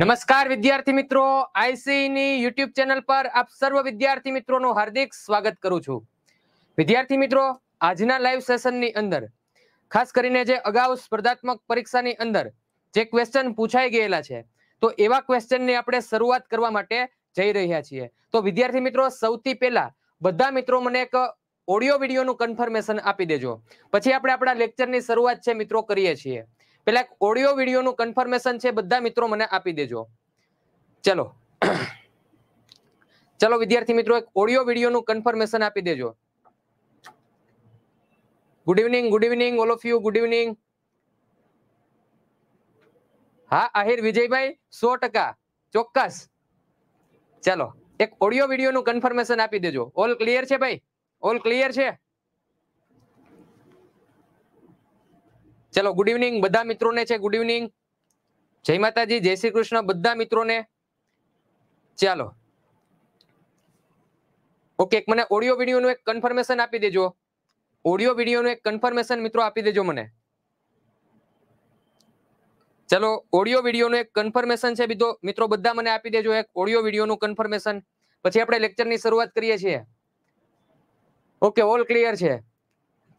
નમસ્કાર વિદ્યાર્થી મિત્રો આઈસીની યુટ્યુબ ચેનલ પર આપ સર્વ વિદ્યાર્થી મિત્રોનું હાર્દિક સ્વાગત કરું છું વિદ્યાર્થી મિત્રો આજના લાઈવ સેશનની અંદર ખાસ કરીને જે અગાઉ સ્પર્ધાત્મક પરીક્ષાની અંદર જે ક્વેશ્ચન પૂછાઈ ગયેલા છે તો એવા ક્વેશ્ચનની આપણે શરૂઆત કરવા માટે જઈ રહ્યા છીએ તો વિદ્યાર્થી મિત્રો સૌથી પહેલા બધા મિત્રો મને એક ઓડિયો વિડીયોનું કન્ફર્મેશન આપી દેજો પછી આપણે આપણા લેક્ચરની શરૂઆત છે મિત્રો કરીએ છીએ પેલા ઓડિયો વિડીયોનું કન્ફર્મેશન છે બધા મિત્રો મને આપી દેજો ચલો ચલો વિદ્યાર્થી મિત્રો એક ઓડિયો વિડીયોનું કન્ફર્મેશન આપી દેજો good evening good evening all of you good evening હા આહિર વિજયભાઈ સો ટકા ચોક્કસ ચલો એક ઓડિયો વિડીયોનું કન્ફર્મેશન આપી દેજો ઓલ ક્લિયર છે ભાઈ ઓલ ક્લિયર છે ચલો ગુડ ઇવનિંગ બધા મિત્રોને છે ગુડ ઇવનિંગ જય માતાજી જય શ્રી કૃષ્ણ બધા મિત્રોને ચાલો ઓકે મને ઓડિયો વિડીયોનું એક કન્ફર્મેશન આપી દેજો ઓડિયો વિડીયોનું એક કન્ફર્મેશન મિત્રો આપી દેજો મને ચલો ઓડિયો વિડીયોનું એક કન્ફર્મેશન છે બીજો મિત્રો બધા મને આપી દેજો એક ઓડિયો વિડીયોનું કન્ફર્મેશન પછી આપણે લેક્ચરની શરૂઆત કરીએ છીએ ઓકે ઓલ ક્લિયર છે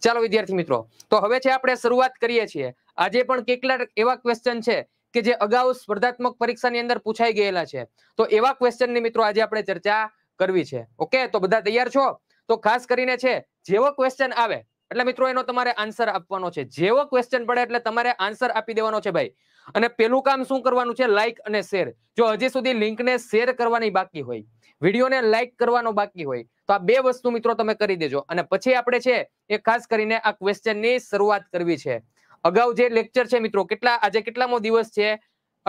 ચાલો વિદ્યાર્થી મિત્રો તો હવે છે આપણે શરૂઆત કરીએ છીએ આજે પણ કેટલા એવા ક્વેશ્ચન છે કે જે અગાઉ સ્પર્ધાત્મક પરીક્ષાની અંદર પૂછાઈ ગયેલા છે તો એવા ક્વેશ્ચનની મિત્રો આજે આપણે ચર્ચા કરવી છે ઓકે તો બધા તૈયાર છો તો ખાસ કરીને છે જેવો ક્વેશ્ચન આવે એટલે મિત્રો એનો તમારે આન્સર આપવાનો છે જેવો ક્વેશ્ચન પડે એટલે તમારે આન્સર આપી દેવાનો છે ભાઈ અને પેલું કામ શું કરવાનું છે લાઈક અને શેર જો હજી સુધી લિંકને શેર કરવાની બાકી હોય વિડીયોને લાઈક કરવાનો બાકી હોય તો આ બે વસ્તુ મિત્રો તમે કરી દેજો અને પછી આપણે છે એ ખાસ કરીને આ ક્વેશ્ચનની શરૂઆત કરવી છે અગાઉ જે લેક્ચર છે મિત્રો કેટલા આજે કેટલામો દિવસ છે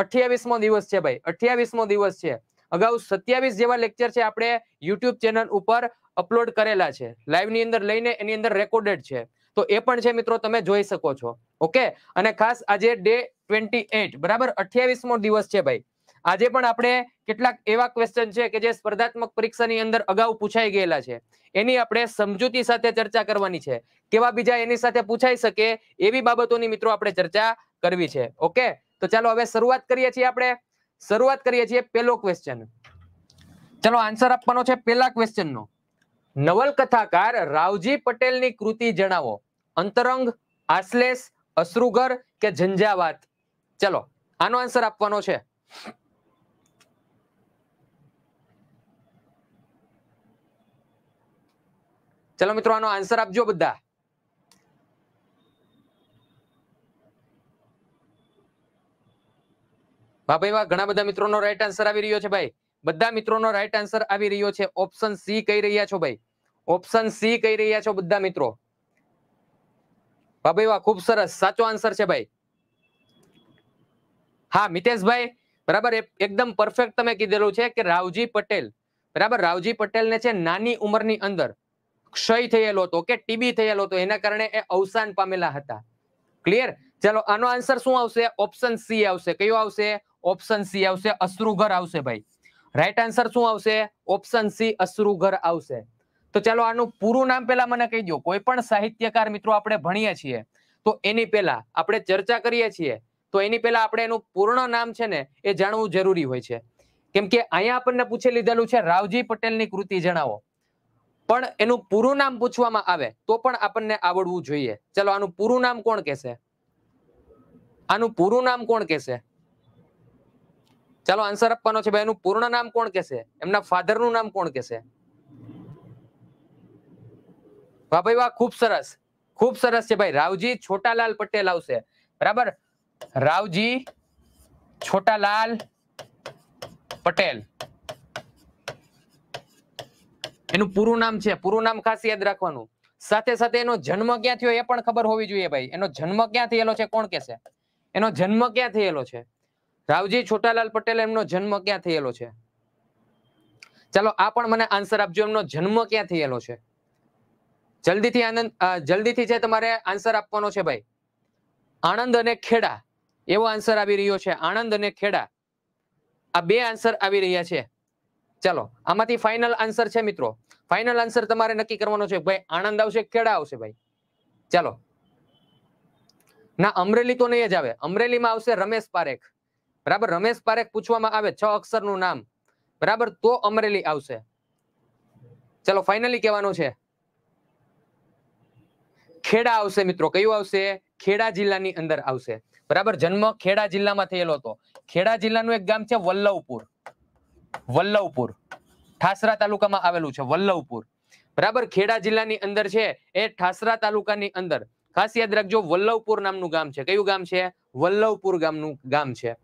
અઠ્યાવીસમો દિવસ છે ભાઈ અઠ્યાવીસમો દિવસ છે અગાઉ સત્યાવીસ જેવા લેક્ચર છે આપણે યુટ્યુબ ચેનલ ઉપર અપલોડ કરેલા છે લાઈવની અંદર લઈને એની અંદર રેકોર્ડેડ છે તો એ પણ છે મિત્રો તમે જોઈ શકો છો ઓકે અને ખાસ આજે ડે ટ્વેન્ટી બરાબર અઠ્યાવીસમો દિવસ છે ભાઈ આજે પણ આપણે કેટલાક એવા ક્વેશ્ચન છે કે જે સ્પર્ધાત્મક પરીક્ષાની અંદર અગાઉ પૂછાઈ ગયેલા છે એની આપણે સમજૂતી સાથે ચર્ચા કરવાની છે કેવા બીજા એની સાથે પૂછાઈ શકે એવી બાબતોની મિત્રો આપણે ચર્ચા કરવી છે ઓકે તો ચાલો હવે શરૂઆત કરીએ છીએ આપણે શરૂઆત કરીએ છીએ પહેલો ક્વેશ્ચન ચલો આન્સર આપવાનો છે પહેલા ક્વેશ્ચનનો નવલકથાકાર રાવજી પટેલની કૃતિ જણાવો અંતરંગ આશ્લેષ અશ્રુઘર કે ઝંઝાવાત ચલો આનો આન્સર આપવાનો છે ચલો મિત્રો આનો આન્સર આપજો બધા ભાભાઈમાં ઘણા બધા મિત્રોનો રાઈટ આન્સર આવી રહ્યો છે ભાઈ બધા મિત્રોનો રાઈટ આન્સર આવી રહ્યો છે ઓપ્શન સી કહી રહ્યા છો ભાઈ ઓપ્શન સી કહી રહ્યા છો બધા મિત્રો ભાભાઈવા ખૂબ સરસ સાચો આન્સર છે ભાઈ હા મિતેશભાઈ બરાબર એકદમ પરફેક્ટ તમે કીધેલું છે કે રાવજી પટેલ બરાબર રાવજી પટેલને છે નાની ઉંમરની અંદર ક્ષય થયેલો હતો કે ટીબી થયેલો હતો એના કારણે એ અવસાન પામેલા હતા ક્લિયર ચાલો આનો આન્સર શું આવશે ઓપ્શન સી આવશે કયો આવશે ઓપ્શન સી આવશે અશ્રુઘર આવશે ભાઈ રાઈટ આન્સર શું આવશે ઓપ્શન સી અશ્રુઘર આવશે તો ચાલો આનું પૂરું નામ પેલા મને કહી દો કોઈ પણ સાહિત્યકાર મિત્રો આપણે ભણીએ છીએ તો એની પહેલા આપણે ચર્ચા કરીએ છીએ તો એની પહેલા આપણે એનું પૂર્ણ નામ છે ને એ જાણવું જરૂરી હોય છે કેમ કે અહીંયા આપણને પૂછી લીધેલું છે રાવજી પટેલની કૃતિ જણાવો પણ એનું પૂરું નામ પૂછવામાં આવે તો પણ આપણને આવડવું જોઈએ ચલો આનું પૂરું નામ કોણ કહેશે આનું પૂરું નામ કોણ કહેશે ચાલો આન્સર આપવાનો છે ભાઈ એનું પૂર્ણ નામ કોણ કહેશે એમના ફાધર નું નામ કોણ કહેશે ભાઈ વાહ ખૂબ સરસ ખૂબ સરસ છે ભાઈ રાવજી છોટાલાલ પટેલ આવશે બરાબર રાવજી છોટાલાલ પટેલ એનું પૂરું નામ છે પૂરું નામ ખાસ યાદ રાખવાનું સાથે સાથે એનો જન્મ ક્યાં થયો એ પણ ખબર હોવી જોઈએ ભાઈ એનો જન્મ ક્યાં થયેલો છે કોણ કેસે એનો જન્મ ક્યાં થયેલો છે રાવજી છોટાલાલ પટેલ એમનો જન્મ ક્યાં થયેલો છે ચાલો આ પણ મને આન્સર આપજો એમનો જન્મ ક્યાં થયેલો છે જલ્દીથી આનંદ જલ્દીથી છે તમારે આન્સર આપવાનો છે ભાઈ આણંદ અને ખેડા એવો આન્સર આવી રહ્યો છે આણંદ અને ખેડા આ બે આન્સર આવી રહ્યા છે ચાલો આમાંથી ફાઇનલ આન્સર છે મિત્રો ફાઇનલ આન્સર તમારે નક્કી કરવાનો છે ભાઈ આણંદ આવશે ખેડા આવશે ભાઈ ચાલો ના અમરેલી તો નહીં જ આવે અમરેલીમાં આવશે રમેશ પારેખ બરાબર રમેશ પારેખ પૂછવામાં આવે છ અક્ષરનું નામ બરાબર તો અમરેલી આવશે ચાલો ફાઇનલી કહેવાનું છે ખેડા આવશે મિત્રો કયું આવશે ખેડા જિલ્લાની અંદર આવશે બરાબર જન્મ ખેડા જિલ્લામાં થયેલો હતો ખેડા જિલ્લાનું એક ગામ છે વલ્લભપુર વલ્લવપુર ઠાસરા તાલુકામાં આવેલું છે વલ્લવપુર બરાબર ખેડા જિલ્લાની અંદર છે એ ઠાસરા તાલુકાની અંદર ખાસ યાદ રાખજો વલ્લવપુર નામનું ગામ છે કયું ગામ છે વલ્લવપુર ગામનું ગામ છે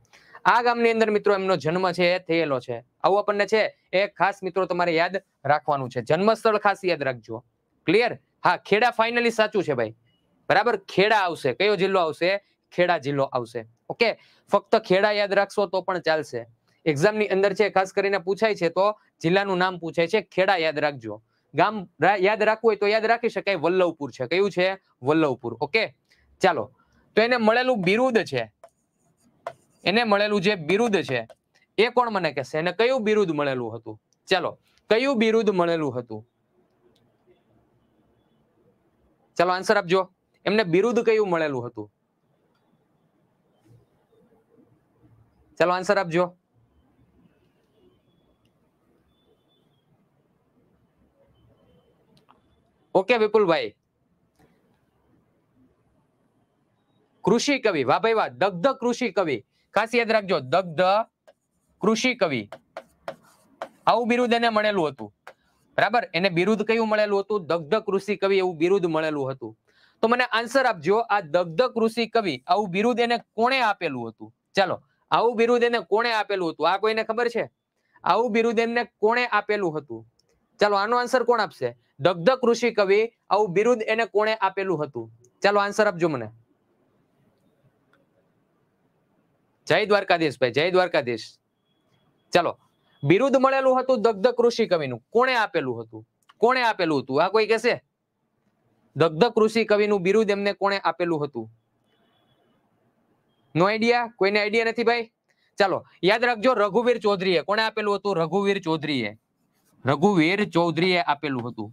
આ ગામની અંદર મિત્રો એમનો જન્મ છે એ થયેલો છે આવું આપણને છે એ ખાસ મિત્રો તમારે યાદ રાખવાનું છે જન્મસ્થળ ખાસ યાદ રાખજો ક્લિયર હા ખેડા ફાઇનલી સાચું છે ભાઈ બરાબર ખેડા આવશે કયો જિલ્લો આવશે ખેડા જિલ્લો આવશે ઓકે ફક્ત ખેડા યાદ રાખશો તો પણ ચાલશે એક્ઝામની અંદર છે ખાસ કરીને પૂછાય છે તો જિલ્લાનું નામ પૂછાય છે ખેડા યાદ રાખજો ગામ યાદ રાખવું હોય તો યાદ રાખી શકાય વલ્લવપુર છે કયું છે વલ્લવપુર ઓકે ચાલો તો એને મળેલું બિરુદ છે એને મળેલું જે બિરુદ છે એ કોણ મને કહેશે એને કયું બિરુદ મળેલું હતું ચાલો કયું બિરુદ મળેલું હતું ચાલો આન્સર આપજો એમને બિરુદ કયું મળેલું હતું ચાલો આન્સર આપજો ઓકે વિપુલભાઈ કૃષિ કવિ વાહ ભાઈ વાહ દગ્ધ કૃષિ કવિ ખાસ યાદ રાખજો દગ્ધ કૃષિ કવિ આવું બિરુદ એને મળેલું હતું બરાબર એને બિરુદ કયું મળેલું હતું દગ્ધ કૃષિ કવિ એવું બિરુદ મળેલું હતું તો મને આન્સર આપજો આ દગ્ધ કૃષિ કવિ આવું બિરુદ એને કોણે આપેલું હતું ચાલો આવું બિરુદ એને કોણે આપેલું હતું આ કોઈને ખબર છે આવું બિરુદ એમને કોણે આપેલું હતું ચાલો આનો આન્સર કોણ આપશે દગ્ધ ઋષિ કવિ આવું બિરુદ એને કોણે આપેલું હતું ચાલો આન્સર આપજો મને જય દ્વારકાધીશ ભાઈ જય દ્વારકાધીશ ચાલો બિરુદ મળેલું હતું દગ્ધ કૃષિ કવિનું કોણે આપેલું હતું કોણે આપેલું હતું આ કોઈ કહેશે દગ્ધ કૃષિ કવિનું બિરુદ એમને કોણે આપેલું હતું નો આઈડિયા કોઈને આઈડિયા નથી ભાઈ ચાલો યાદ રાખજો રઘુવીર ચૌધરીએ કોને આપેલું હતું રઘુવીર ચૌધરીએ રઘુવીર ચૌધરીએ આપેલું હતું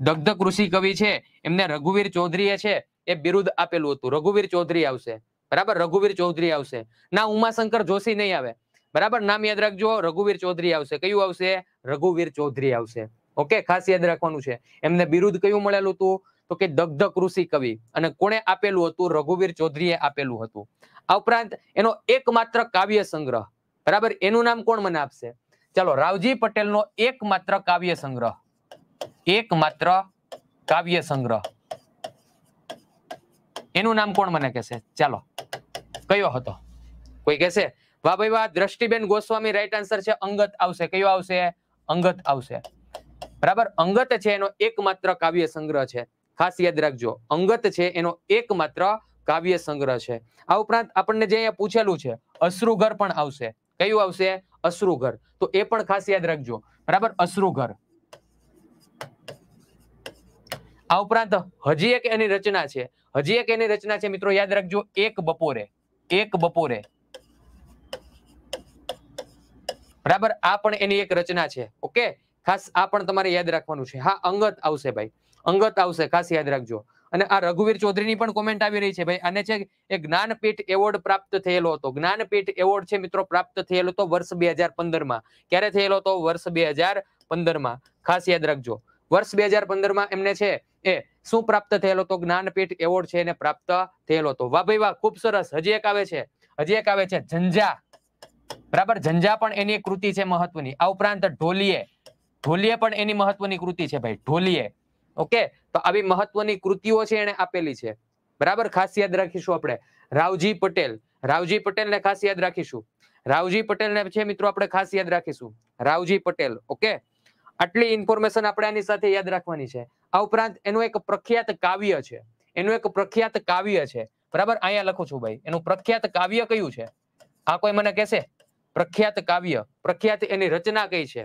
દગ્ધ કૃષિ કવિ છે એમને રઘુવીર ચૌધરીએ છે એ બિરુદ આપેલું હતું રઘુવીર ચૌધરી આવશે બરાબર રઘુવીર ચૌધરી આવશે ના ઉમાશંકર જોશી નહીં આવે બરાબર નામ યાદ રાખજો રઘુવીર ચૌધરી આવશે કયું આવશે રઘુવીર ચૌધરી આવશે ઓકે ખાસ યાદ રાખવાનું છે એમને બિરુદ કયું મળેલું હતું તો કે દગ્ધ કૃષિ કવિ અને કોને આપેલું હતું રઘુવીર ચૌધરીએ આપેલું હતું આ ઉપરાંત એનો એકમાત્ર કાવ્ય સંગ્રહ બરાબર એનું નામ કોણ મને આપશે ચાલો રાવજી પટેલ નો એકમાત્ર કાવ્ય સંગ્રહ એકમાત્ર કાવ્ય સંગ્રહ એનું નામ કોણ મને કહેશે ચાલો કયો હતો કોઈ કહેશે વાહ ભાઈ વાહ દ્રષ્ટિબેન ગોસ્વામી રાઈટ આન્સર છે અંગત આવશે કયો આવશે અંગત આવશે બરાબર અંગત છે એનો એકમાત્ર કાવ્ય સંગ્રહ છે ખાસ યાદ રાખજો અંગત છે એનો એકમાત્ર કાવ્ય સંગ્રહ છે આ ઉપરાંત આપણને જે અહીંયા પૂછેલું છે અશ્રુઘર પણ આવશે કયું આવશે અશ્રુઘર તો એ પણ ખાસ યાદ રાખજો બરાબર અશ્રુઘર આ ઉપરાંત હજી એક એની રચના છે હજી એક એની રચના છે મિત્રો યાદ રાખજો એક બપોરે એક બપોરે બરાબર આ પણ એની એક રચના છે ઓકે ખાસ આ પણ તમારે યાદ રાખવાનું છે હા અંગત આવશે ભાઈ અંગત આવશે ખાસ યાદ રાખજો અને આ રઘુવીર ચૌધરીની પણ કોમેન્ટ આવી રહી છે ભાઈ અને છે એ જ્ઞાનપીઠ એવોર્ડ પ્રાપ્ત થયેલો હતો જ્ઞાનપીઠ એવોર્ડ છે મિત્રો પ્રાપ્ત થયેલો હતો વર્ષ બે હજાર પંદરમાં ક્યારે થયેલો હતો વર્ષ બે હજાર પંદરમાં ખાસ યાદ રાખજો વર્ષ બે હજાર પંદરમાં એમને છે એ શું પ્રાપ્ત થયેલો તો જ્ઞાનપીઠ એવોર્ડ છે એને પ્રાપ્ત થયેલો હતો વાહ ભાઈ વાહ ખૂબ સરસ હજી એક આવે છે હજી એક આવે છે ઝંઝા બરાબર ઝંઝા પણ એની એક કૃતિ છે મહત્વની આ ઉપરાંત ઢોલીએ ઢોલીએ પણ એની મહત્વની કૃતિ છે ભાઈ ઢોલીએ ઓકે તો આવી મહત્વની કૃતિઓ છે એને આપેલી છે બરાબર ખાસ યાદ રાખીશું આપણે રાવજી પટેલ રાવજી પટેલને ખાસ યાદ રાખીશું રાવજી પટેલ પટેલને છે મિત્રો આપણે ખાસ યાદ રાખીશું રાવજી પટેલ ઓકે આટલી ઇન્ફોર્મેશન આપણે આની સાથે યાદ રાખવાની છે આ ઉપરાંત એનું એક પ્રખ્યાત કાવ્ય છે એનું એક પ્રખ્યાત કાવ્ય છે બરાબર અહીંયા લખું છું ભાઈ એનું પ્રખ્યાત કાવ્ય કયું છે આ કોઈ મને કહેશે પ્રખ્યાત કાવ્ય પ્રખ્યાત એની રચના કઈ છે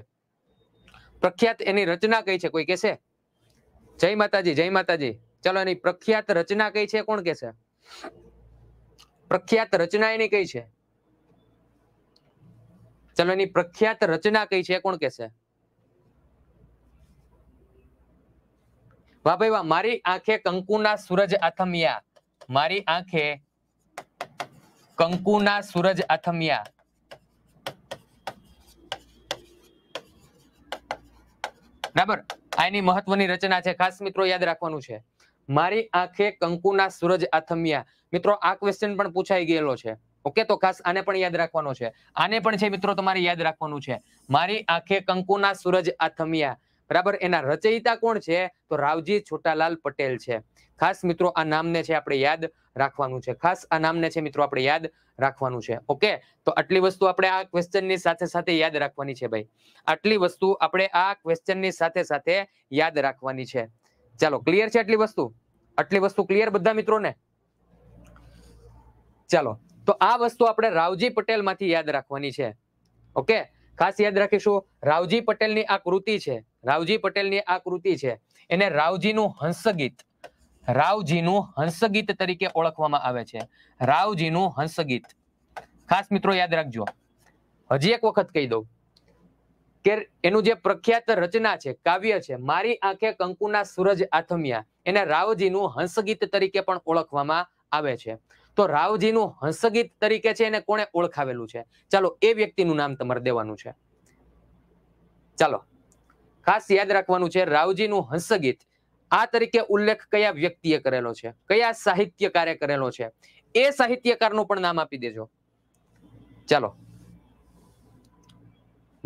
પ્રખ્યાત એની રચના કઈ છે કોઈ કહેશે જય માતાજી જય માતાજી ચલો એની પ્રખ્યાત રચના કઈ છે કોણ કહેશે પ્રખ્યાત રચના એની કઈ છે ચલો એની પ્રખ્યાત રચના કઈ છે કોણ કહેશે વાહ ભાઈ વાહ મારી આંખે કંકુના સૂરજ આથમિયા મારી આંખે કંકુના સૂરજ આથમિયા બરાબર આ એની મહત્વની રચના છે ખાસ મિત્રો યાદ રાખવાનું છે મારી આંખે કંકુના સૂરજ આથમિયા મિત્રો આ ક્વેશ્ચન પણ પૂછાઈ ગયેલો છે ઓકે તો ખાસ આને પણ યાદ રાખવાનો છે આને પણ છે મિત્રો તમારે યાદ રાખવાનું છે મારી આંખે કંકુના સૂરજ આથમિયા બરાબર એના રચયિતા કોણ છે તો રાવજી છોટાલાલ પટેલ છે ખાસ મિત્રો આ નામને છે આપણે યાદ રાખવાનું છે ખાસ આ નામને છે મિત્રો આપણે યાદ રાખવાનું છે ઓકે તો આટલી વસ્તુ આપણે આ ક્વેશ્ચનની સાથે સાથે યાદ રાખવાની છે ભાઈ આટલી વસ્તુ આપણે આ ક્વેશ્ચનની સાથે સાથે યાદ રાખવાની છે ચાલો ક્લિયર છે આટલી વસ્તુ આટલી વસ્તુ ક્લિયર બધા મિત્રોને ચાલો તો આ વસ્તુ આપણે રાવજી પટેલ માંથી યાદ રાખવાની છે ઓકે ખાસ યાદ રાખીશું રાવજી પટેલની આ કૃતિ છે રાવજી પટેલની આ કૃતિ છે એને રાવજીનું હંસગીત રાવજીનું હંસગીત તરીકે ઓળખવામાં આવે છે રાવજીનું હંસગીત ખાસ મિત્રો યાદ રાખજો હજી એક વખત કહી દઉં કે એનું જે પ્રખ્યાત રચના છે કાવ્ય છે મારી આંખે કંકુના સૂરજ આથમિયા એને રાવજીનું હંસગીત તરીકે પણ ઓળખવામાં આવે છે તો રાવજીનું હંસગીત તરીકે છે એને કોણે ઓળખાવેલું છે ચાલો એ વ્યક્તિનું નામ તમારે દેવાનું છે ચાલો ખાસ યાદ રાખવાનું છે રાવજીનું હંસગીત આ તરીકે ઉલ્લેખ કયા વ્યક્તિએ કરેલો છે કયા સાહિત્યકારે કરેલો છે એ સાહિત્યકારનું પણ નામ આપી દેજો ચાલો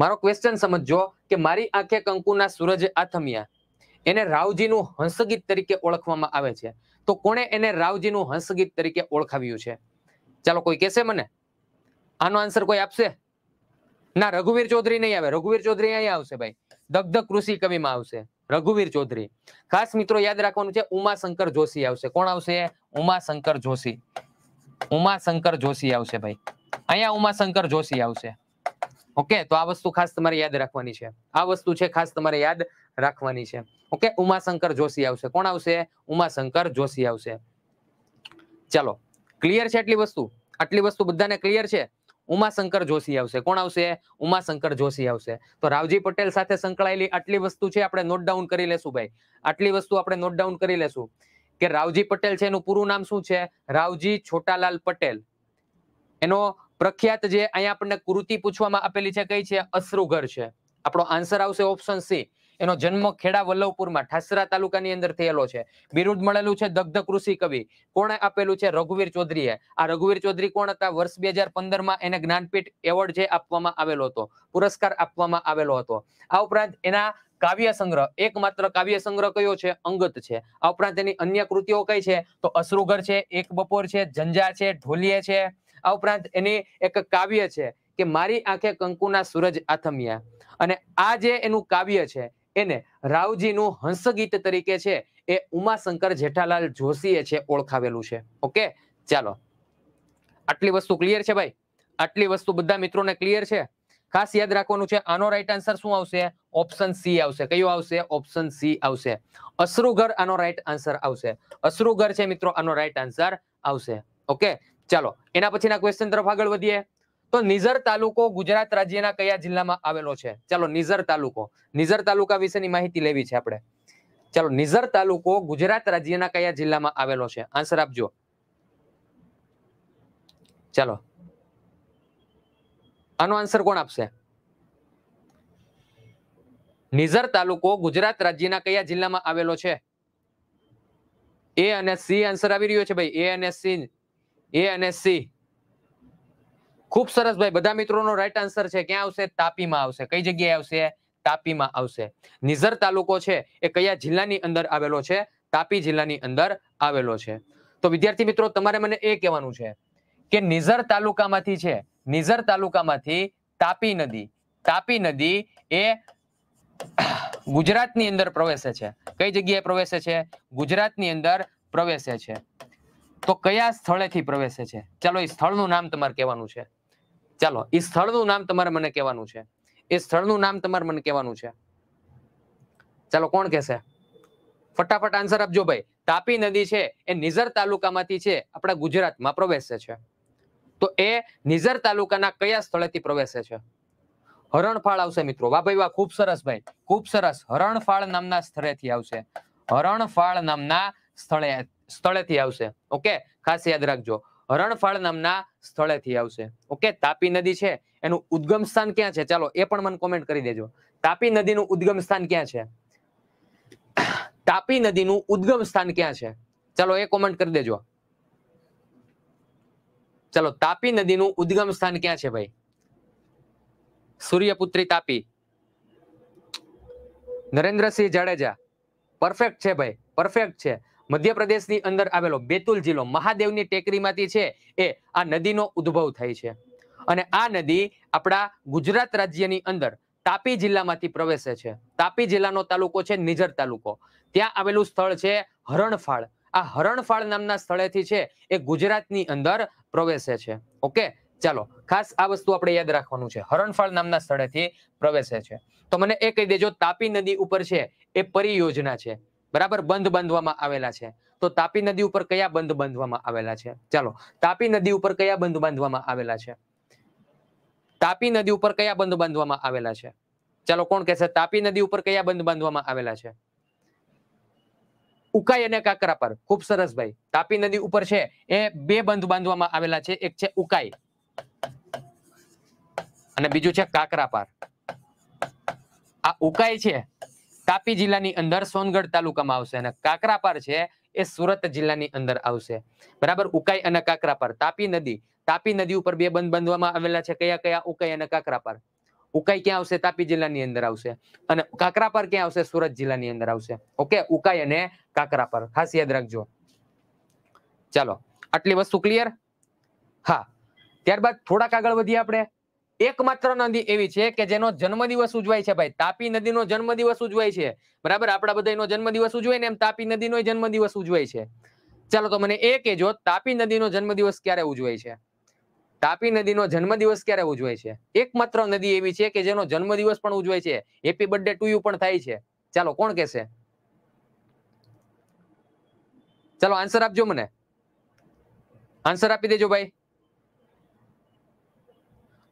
મારો ક્વેશ્ચન સમજો કે મારી આંખે કંકુના સૂરજ આથમિયા એને રાવજીનું હંસગીત તરીકે ઓળખવામાં આવે છે તો કોણે એને રાવજીનું હંસગીત તરીકે ઓળખાવ્યું છે ચાલો કોઈ કહેશે મને આનો આન્સર કોઈ આપશે ના રઘુવીર ચૌધરી નહીં આવે રઘુવીર ચૌધરી અહીંયા આવશે ભાઈ દગ્ધ કૃષિ કવિમાં આવશે રઘુવીર ચૌધરી ખાસ મિત્રો યાદ રાખવાનું છે ઉમાશંકર જોશી આવશે કોણ આવશે ઉમાશંકર જોશી ઉમાશંકર જોશી આવશે ભાઈ અહીંયા ઉમાશંકર જોશી આવશે ઓકે તો આ વસ્તુ ખાસ તમારે યાદ રાખવાની છે આ વસ્તુ છે ખાસ તમારે યાદ રાખવાની છે ઓકે ઉમાશંકર જોશી આવશે કોણ આવશે ઉમાશંકર જોશી આવશે ચાલો ક્લિયર છે આટલી વસ્તુ આટલી વસ્તુ બધાને ક્લિયર છે ઉમાશંકર જોશી આવશે કોણ આવશે ઉમાશંકર જોશી આવશે તો રાવજી પટેલ સાથે સંકળાયેલી આટલી વસ્તુ છે આપણે નોટ ડાઉન કરી લેશું ભાઈ આટલી વસ્તુ આપણે નોટ ડાઉન કરી લેશું કે રાવજી પટેલ છે એનું પૂરું નામ શું છે રાવજી છોટાલાલ પટેલ એનો પ્રખ્યાત જે અહીંયા આપણને કૃતિ પૂછવામાં આપેલી છે કઈ છે અશ્રુઘર છે આપણો આન્સર આવશે ઓપ્શન સી એનો જન્મ ખેડા વલ્લભપુરમાં ઠાસરા તાલુકાની અંદર થયેલો છે બિરુદ મળેલું છે દગ્ધ કૃષિ કવિ કોણે આપેલું છે રઘુવીર ચૌધરીએ આ રઘુવીર ચૌધરી કોણ હતા વર્ષ બે હજાર પંદરમાં એને જ્ઞાનપીઠ એવોર્ડ જે આપવામાં આવેલો હતો પુરસ્કાર આપવામાં આવેલો હતો આ ઉપરાંત એના કાવ્ય સંગ્રહ એકમાત્ર કાવ્ય સંગ્રહ કયો છે અંગત છે આ ઉપરાંત એની અન્ય કૃતિઓ કઈ છે તો અશ્રુઘર છે એક બપોર છે ઝંઝા છે ઢોલિયે છે આ ઉપરાંત એની એક કાવ્ય છે કે મારી આંખે કંકુના સૂરજ આથમ્યા અને આ જે એનું કાવ્ય છે એને રાવજીનું હંસગીત તરીકે છે એ ઉમાશંકર જેઠાલાલ જોશીએ છે ઓળખાવેલું છે ઓકે ચાલો આટલી વસ્તુ ક્લિયર છે ભાઈ આટલી વસ્તુ બધા મિત્રોને ક્લિયર છે ખાસ યાદ રાખવાનું છે આનો રાઈટ આન્સર શું આવશે ઓપ્શન સી આવશે કયો આવશે ઓપ્શન સી આવશે અશ્રુઘર આનો રાઈટ આન્સર આવશે અશ્રુઘર છે મિત્રો આનો રાઈટ આન્સર આવશે ઓકે ચાલો એના પછીના ક્વેશ્ચન તરફ આગળ વધીએ તો નિઝર તાલુકો ગુજરાત રાજ્યના કયા જિલ્લામાં આવેલો છે ચાલો નિઝર તાલુકો નિઝર તાલુકા વિશેની માહિતી લેવી છે આપણે ચાલો નિઝર તાલુકો ગુજરાત રાજ્યના કયા જિલ્લામાં આવેલો છે આન્સર આપજો ચાલો આનો આન્સર કોણ આપશે નિઝર તાલુકો ગુજરાત રાજ્યના કયા જિલ્લામાં આવેલો છે એ અને સી આન્સર આવી રહ્યો છે ભાઈ એ અને સી એ અને સી ખૂબ સરસ ભાઈ બધા મિત્રોનો રાઈટ આન્સર છે ક્યાં આવશે તાપીમાં આવશે કઈ જગ્યાએ આવશે તાપીમાં આવશે નિઝર તાલુકો છે એ કયા જિલ્લાની અંદર આવેલો છે તાપી જિલ્લાની અંદર આવેલો છે તો વિદ્યાર્થી મિત્રો તમારે મને એ કહેવાનું છે કે નિઝર તાલુકામાંથી છે નિઝર તાલુકામાંથી તાપી નદી તાપી નદી એ ગુજરાતની અંદર પ્રવેશે છે કઈ જગ્યાએ પ્રવેશે છે ગુજરાતની અંદર પ્રવેશે છે તો કયા સ્થળેથી પ્રવેશે છે ચાલો એ સ્થળનું નામ તમારે કહેવાનું છે ચાલો એ સ્થળનું નામ તમારે મને કહેવાનું છે એ સ્થળનું નામ તમારે મને કહેવાનું છે ચાલો કોણ કહેશે ફટાફટ આન્સર આપજો ભાઈ તાપી નદી છે એ નિઝર તાલુકામાંથી છે આપણા ગુજરાતમાં પ્રવેશે છે તો એ નિઝર તાલુકાના કયા સ્થળેથી પ્રવેશે છે હરણફાળ આવશે મિત્રો વાહ ભાઈ વાહ ખૂબ સરસ ભાઈ ખૂબ સરસ હરણફાળ નામના સ્થળેથી આવશે હરણફાળ નામના સ્થળે સ્થળેથી આવશે ઓકે ખાસ યાદ રાખજો હરણફાળ નામના સ્થળેથી આવશે ઓકે તાપી નદી છે એનું ઉદ્ગમ સ્થાન ક્યાં છે ચાલો એ પણ મને કોમેન્ટ કરી દેજો તાપી નદીનું ઉદ્ગમ સ્થાન ક્યાં છે તાપી નદીનું ઉદ્ગમ સ્થાન ક્યાં છે ચાલો એ કોમેન્ટ કરી દેજો ચાલો તાપી નદીનું ઉદ્ગમ સ્થાન ક્યાં છે ભાઈ સૂર્યપુત્રી તાપી નરેન્દ્રસિંહ જાડેજા પરફેક્ટ છે ભાઈ પરફેક્ટ છે મધ્યપ્રદેશની અંદર આવેલો બેતુલ જિલ્લો મહાદેવની ટેકરીમાંથી છે એ આ નદીનો ઉદ્ભવ થાય છે અને આ નદી આપણા ગુજરાત રાજ્યની અંદર તાપી જિલ્લામાંથી પ્રવેશે છે તાપી જિલ્લાનો તાલુકો છે નિજર તાલુકો ત્યાં આવેલું સ્થળ છે હરણફાળ આ હરણફાળ નામના સ્થળેથી છે એ ગુજરાતની અંદર પ્રવેશે છે ઓકે ચાલો ખાસ આ વસ્તુ આપણે યાદ રાખવાનું છે હરણફાળ નામના સ્થળેથી પ્રવેશે છે તો મને એ કહી દેજો તાપી નદી ઉપર છે એ પરિયોજના છે બરાબર બંધ બાંધવામાં આવેલા છે તો તાપી નદી ઉપર કયા બંધ બાંધવામાં આવેલા છે ચાલો તાપી નદી ઉપર કયા બંધ બાંધવામાં આવેલા છે તાપી નદી ઉપર કયા બંધ બાંધવામાં આવેલા છે ચાલો કોણ કહેશે તાપી નદી ઉપર કયા બંધ બાંધવામાં આવેલા છે ઉકાઈ અને કાકરા પર ખૂબ સરસ ભાઈ તાપી નદી ઉપર છે એ બે બંધ બાંધવામાં આવેલા છે એક છે ઉકાઈ અને બીજું છે કાકરા પર આ ઉકાઈ છે તાપી જિલ્લાની અંદર સોનગઢ તાલુકામાં આવશે અને કાકરાપાર છે એ સુરત જિલ્લાની અંદર આવશે બરાબર ઉકાઈ અને કાકરાપાર તાપી નદી તાપી નદી ઉપર બે બંધ બાંધવામાં આવેલા છે કયા કયા ઉકાઈ અને કાકરાપાર ઉકાઈ ક્યાં આવશે તાપી જિલ્લાની અંદર આવશે અને કાકરાપાર ક્યાં આવશે સુરત જિલ્લાની અંદર આવશે ઓકે ઉકાઈ અને કાકરાપાર ખાસ યાદ રાખજો ચાલો આટલી વસ્તુ ક્લિયર હા ત્યારબાદ થોડાક આગળ વધીએ આપણે એકમાત્ર નદી એવી છે કે જેનો જન્મદિવસ ઉજવાય છે ભાઈ તાપી નદીનો જન્મદિવસ ઉજવાય છે બરાબર આપણા બધાનો જન્મદિવસ ઉજવાય ને એમ તાપી નદીનો જન્મદિવસ ઉજવાય છે ચાલો તો મને એ કહેજો તાપી નદીનો જન્મદિવસ ક્યારે ઉજવાય છે તાપી નદીનો જન્મદિવસ ક્યારે ઉજવાય છે એકમાત્ર નદી એવી છે કે જેનો જન્મદિવસ પણ ઉજવાય છે હેપી બર્થડે ટુ યુ પણ થાય છે ચાલો કોણ કેસે ચાલો આન્સર આપજો મને આન્સર આપી દેજો ભાઈ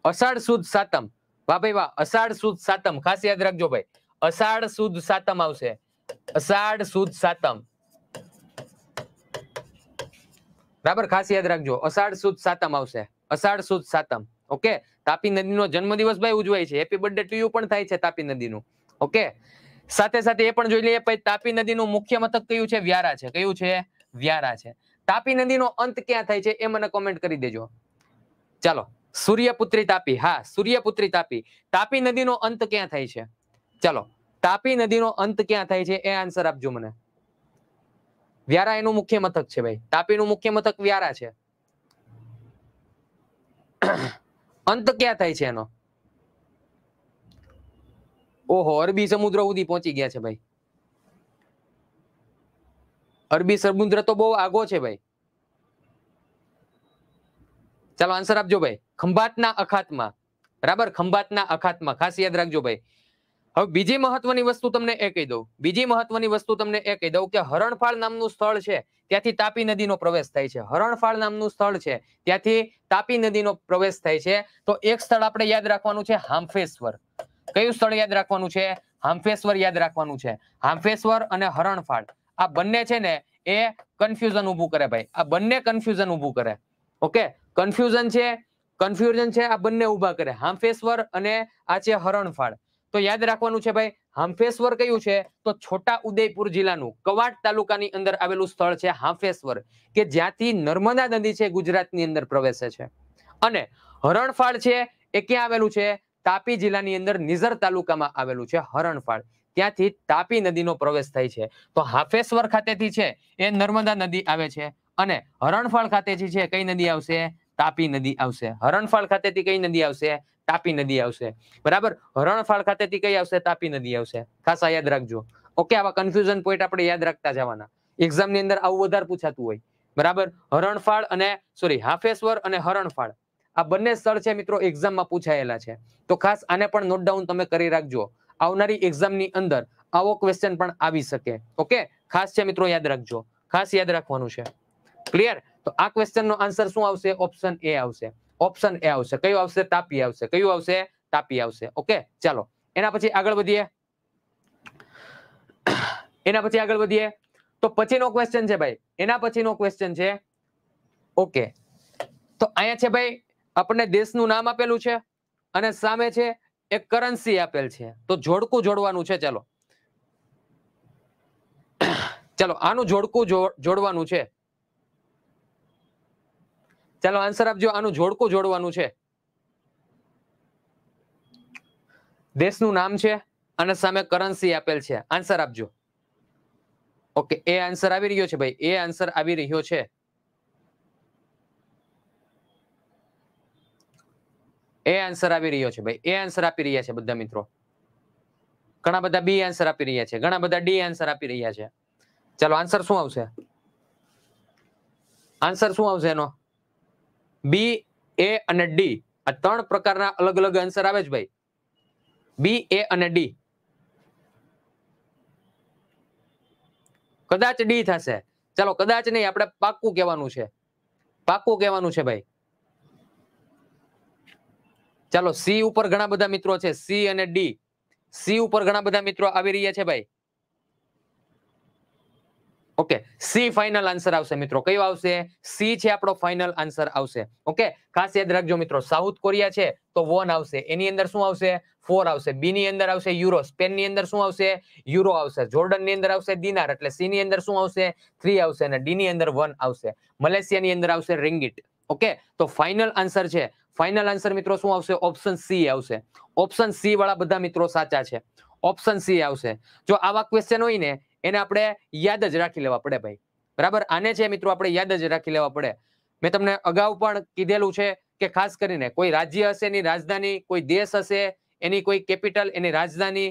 અષાઢ સુદ સાતમ વાહ ભાઈ વાહ અષાઢ સુદ સાતમ ખાસ યાદ રાખજો ભાઈ અષાઢ સુદ સાતમ આવશે અષાઢ સુદ સાતમ બરાબર ખાસ યાદ રાખજો અષાઢ સુદ સાતમ આવશે અષાઢ સુદ સાતમ ઓકે તાપી નદીનો જન્મદિવસ ભાઈ ઉજવાય છે હેપી બર્થડે ટુ યુ પણ થાય છે તાપી નદીનું ઓકે સાથે સાથે એ પણ જોઈ લઈએ ભાઈ તાપી નદીનું મુખ્ય મથક કયું છે વ્યારા છે કયું છે વ્યારા છે તાપી નદીનો અંત ક્યાં થાય છે એ મને કોમેન્ટ કરી દેજો ચાલો સૂર્યપુત્રી તાપી હા સૂર્યપુત્રી તાપી તાપી નદીનો અંત ક્યાં થાય છે ચલો તાપી નદીનો અંત ક્યાં થાય છે એ આન્સર આપજો મને વ્યારા એનું મુખ્ય મથક છે ભાઈ તાપીનું મુખ્ય મથક વ્યારા છે અંત ક્યાં થાય છે એનો ઓહો અરબી સમુદ્ર સુધી પહોંચી ગયા છે ભાઈ અરબી સમુદ્ર તો બહુ આગો છે ભાઈ ચાલો આન્સર આપજો ભાઈ ખંભાતના અખાતમાં બરાબર ખંભાતના અખાતમાં ખાસ યાદ રાખજો ભાઈ હવે બીજી મહત્વની વસ્તુ તમને એ કહી દઉં બીજી મહત્વની વસ્તુ તમને એ કહી દઉં કે હરણફાળ નામનું સ્થળ છે ત્યાંથી તાપી નદીનો પ્રવેશ થાય છે હરણફાળ નામનું સ્થળ છે ત્યાંથી તાપી નદીનો પ્રવેશ થાય છે તો એક સ્થળ આપણે યાદ રાખવાનું છે હામફેશ્વર કયું સ્થળ યાદ રાખવાનું છે હામફેશ્વર યાદ રાખવાનું છે હામફેશ્વર અને હરણફાળ આ બંને છે ને એ કન્ફ્યુઝન ઊભું કરે ભાઈ આ બંને કન્ફ્યુઝન ઊભું કરે ઓકે કન્ફ્યુઝન છે કન્ફ્યુઝન છે આ બંને ઊભા કરે હાંફેશ્વર અને આ છે હરણફાળ તો યાદ રાખવાનું છે ભાઈ હાંફેશ્વર કયું છે તો છોટા ઉદયપુર જિલ્લાનું કવાટ તાલુકાની અંદર આવેલું સ્થળ છે હાંફેશ્વર કે જ્યાંથી નર્મદા નદી છે ગુજરાતની અંદર પ્રવેશે છે અને હરણફાળ છે એ ક્યાં આવેલું છે તાપી જિલ્લાની અંદર નિઝર તાલુકામાં આવેલું છે હરણફાળ ત્યાંથી તાપી નદીનો પ્રવેશ થાય છે તો હાફેશ્વર ખાતેથી છે એ નર્મદા નદી આવે છે અને હરણફાળ ખાતે જે છે કઈ નદી આવશે તાપી નદી આવશે હરણફાળ ખાતેથી કઈ નદી આવશે તાપી નદી આવશે બરાબર હરણફાળ ખાતેથી કઈ આવશે તાપી નદી આવશે ખાસ યાદ રાખજો ઓકે આવા કન્ફ્યુઝન પોઈન્ટ આપણે યાદ રાખતા જવાના એક્ઝામ ની અંદર આવું વધારે પૂછાતું હોય બરાબર હરણફાળ અને સોરી હાફેશ્વર અને હરણફાળ આ બંને સ્થળ છે મિત્રો એક્ઝામમાં પૂછાયેલા છે તો ખાસ આને પણ નોટ ડાઉન તમે કરી રાખજો આવનારી એક્ઝામની અંદર આવો ક્વેશ્ચન પણ આવી શકે ઓકે ખાસ છે મિત્રો યાદ રાખજો ખાસ યાદ રાખવાનું છે ક્લિયર તો આ ક્વેશ્ચનનો આન્સર શું આવશે ઓપ્શન એ આવશે ઓપ્શન એ આવશે કયું આવશે તાપી આવશે કયું આવશે તાપી આવશે ઓકે ચાલો એના પછી આગળ વધીએ એના પછી આગળ વધીએ તો પછીનો ક્વેશ્ચન છે ભાઈ એના પછીનો ક્વેશ્ચન છે ઓકે તો અહીંયા છે ભાઈ આપણને દેશનું નામ આપેલું છે અને સામે છે એક કરન્સી આપેલ છે તો જોડકું જોડવાનું છે ચાલો ચાલો આનું જોડકું જોડવાનું છે ચાલો આન્સર આપજો આનું જોડકું જોડવાનું છે દેશનું નામ છે અને સામે કરન્સી આપેલ છે આન્સર આપજો ઓકે એ આન્સર આવી રહ્યો છે ભાઈ એ આન્સર આવી રહ્યો છે એ આન્સર આવી રહ્યો છે ભાઈ એ આન્સર આપી રહ્યા છે બધા મિત્રો ઘણા બધા બી આન્સર આપી રહ્યા છે ઘણા બધા ડી આન્સર આપી રહ્યા છે ચાલો આન્સર શું આવશે આન્સર શું આવશે એનો બી એ અને ડી આ ત્રણ પ્રકારના અલગ અલગ આન્સર આવે છે ભાઈ બી એ અને ડી કદાચ ડી થશે ચાલો કદાચ નહીં આપણે પાક્કું કહેવાનું છે પાક્કું કહેવાનું છે ભાઈ ચાલો સી ઉપર ઘણા બધા મિત્રો છે સી અને ડી સી ઉપર ઘણા બધા મિત્રો આવી રહ્યા છે ભાઈ ઓકે સી ફાઇનલ આન્સર આવશે મિત્રો કયો આવશે સી છે આપણો ફાઇનલ આન્સર આવશે ઓકે ખાસ યાદ રાખજો મિત્રો સાઉથ કોરિયા છે તો વન આવશે એની અંદર શું આવશે ફોર આવશે બી ની અંદર આવશે યુરો સ્પેન ની અંદર શું આવશે યુરો આવશે જોર્ડન ની અંદર આવશે દિનાર એટલે સી ની અંદર શું આવશે થ્રી આવશે અને ડી ની અંદર વન આવશે મલેશિયા ની અંદર આવશે રિંગિટ ઓકે તો ફાઇનલ આન્સર છે ફાઇનલ આન્સર મિત્રો શું આવશે ઓપ્શન સી આવશે ઓપ્શન સી વાળા બધા મિત્રો સાચા છે ઓપ્શન સી આવશે જો આવા ક્વેશ્ચન હોય ને એને આપણે યાદ જ રાખી લેવા પડે ભાઈ બરાબર આને છે મિત્રો આપણે યાદ જ રાખી લેવા પડે મેં તમને અગાઉ પણ કીધેલું છે કે ખાસ કરીને કોઈ રાજ્ય હશે એની રાજધાની કોઈ દેશ હશે એની કોઈ કેપિટલ એની રાજધાની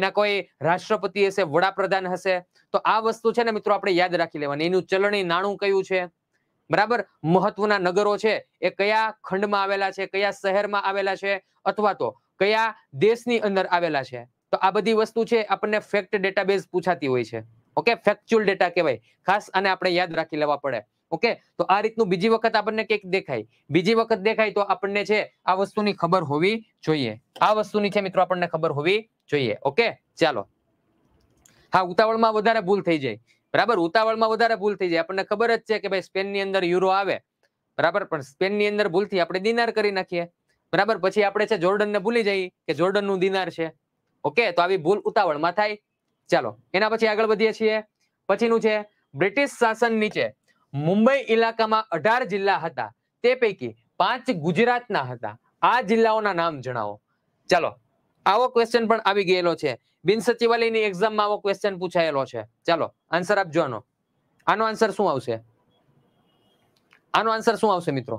એના કોઈ રાષ્ટ્રપતિ હશે વડાપ્રધાન હશે તો આ વસ્તુ છે ને મિત્રો આપણે યાદ રાખી લેવાની એનું ચલણી નાણું કયું છે બરાબર મહત્વના નગરો છે એ કયા ખંડમાં આવેલા છે કયા શહેરમાં આવેલા છે અથવા તો કયા દેશની અંદર આવેલા છે તો આ બધી વસ્તુ છે આપણને ફેક્ટ ડેટાબેઝ પૂછાતી હોય છે ઓકે ફેક્ચ્યુઅલ ડેટા કહેવાય ખાસ અને આપણે યાદ રાખી લેવા પડે ઓકે તો આ રીતનું બીજી વખત આપણને કંઈક દેખાય બીજી વખત દેખાય તો આપણને છે આ વસ્તુની ખબર હોવી જોઈએ આ વસ્તુની છે મિત્રો આપણને ખબર હોવી જોઈએ ઓકે ચાલો હા ઉતાવળમાં વધારે ભૂલ થઈ જાય બરાબર ઉતાવળમાં વધારે ભૂલ થઈ જાય આપણને ખબર જ છે કે ભાઈ સ્પેનની અંદર યુરો આવે બરાબર પણ સ્પેનની અંદર ભૂલથી આપણે દિનાર કરી નાખીએ બરાબર પછી આપણે છે જોર્ડનને ભૂલી જઈએ કે જોર્ડનનું દિનાર છે ઓકે તો આવી ભૂલ ઉતાવળમાં થાય ચાલો એના પછી આગળ વધીએ છીએ પછીનું છે બ્રિટિશ શાસન નીચે મુંબઈ ઇલાકામાં અઢાર જિલ્લા હતા તે પૈકી પાંચ ગુજરાતના હતા આ જિલ્લાઓના નામ જણાવો ચાલો આવો ક્વેશ્ચન પણ આવી ગયેલો છે બિન સચિવાલયની એક્ઝામમાં આવો ક્વેશ્ચન પૂછાયેલો છે ચાલો આન્સર આપજો આનો આનો આન્સર શું આવશે આનો આન્સર શું આવશે મિત્રો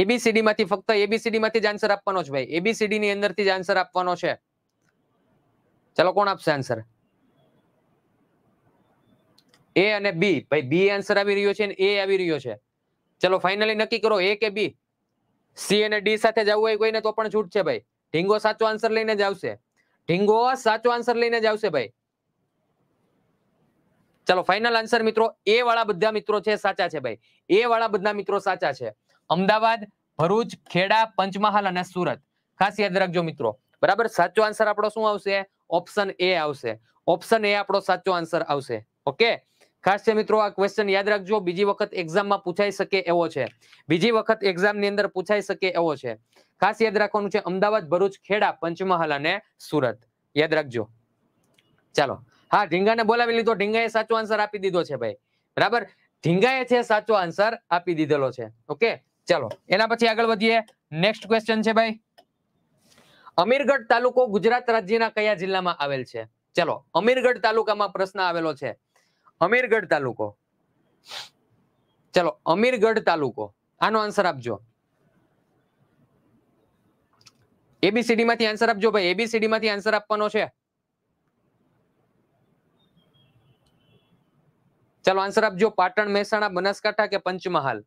એબીસીડી માંથી ફક્ત એબીસીડી માંથી જ આન્સર આપવાનો છે ભાઈ એબીસીડી ની અંદરથી જ આન્સર આપવાનો છે ચલો કોણ આપશે આન્સર એ અને બી ભાઈ બી આન્સર આવી રહ્યો છે અને એ આવી રહ્યો છે ચલો ફાઇનલી નક્કી કરો એ કે બી સી અને ડી સાથે જવું હોય કોઈને તો પણ છૂટ છે ભાઈ ઢીંગો સાચો આન્સર લઈને જ આવશે ઢીંગો સાચો આન્સર લઈને જ આવશે ભાઈ ચલો ફાઇનલ આન્સર મિત્રો એ વાળા બધા મિત્રો છે સાચા છે ભાઈ એ વાળા બધા મિત્રો સાચા છે અમદાવાદ ભરૂચ ખેડા પંચમહાલ અને સુરત ખાસ યાદ રાખજો મિત્રો બરાબર સાચો આન્સર આપણો શું આવશે ઓપ્શન એ આવશે ઓપ્શન એ આપણો સાચો આન્સર આવશે ઓકે ખાસ છે મિત્રો આ ક્વેશ્ચન યાદ રાખજો બીજી વખત એક્ઝામમાં પૂછાઈ શકે એવો છે બીજી વખત એક્ઝામ ની અંદર પૂછાઈ શકે એવો છે ખાસ યાદ રાખવાનું છે અમદાવાદ ભરૂચ ખેડા પંચમહાલ અને સુરત યાદ રાખજો ચાલો હા ઢીંગાને બોલાવી લીધો ઢીંગાએ સાચો આન્સર આપી દીધો છે ભાઈ બરાબર ઢીંગાએ છે સાચો આન્સર આપી દીધેલો છે ઓકે ચાલો એના પછી આગળ વધીએ નેક્સ્ટ ક્વેશ્ચન છે ભાઈ અમીરગઢ તાલુકો ગુજરાત રાજ્યના કયા જિલ્લામાં આવેલ છે ચાલો અમીરગઢ તાલુકામાં પ્રશ્ન આવેલો છે અમીરગઢ તાલુકો ચાલો અમીરગઢ તાલુકો આનો આન્સર આપજો એબીસીડી માંથી આન્સર આપજો ભાઈ એબીસીડી માંથી આન્સર આપવાનો છે ચાલો આન્સર આપજો પાટણ મહેસાણા બનાસકાંઠા કે પંચમહાલ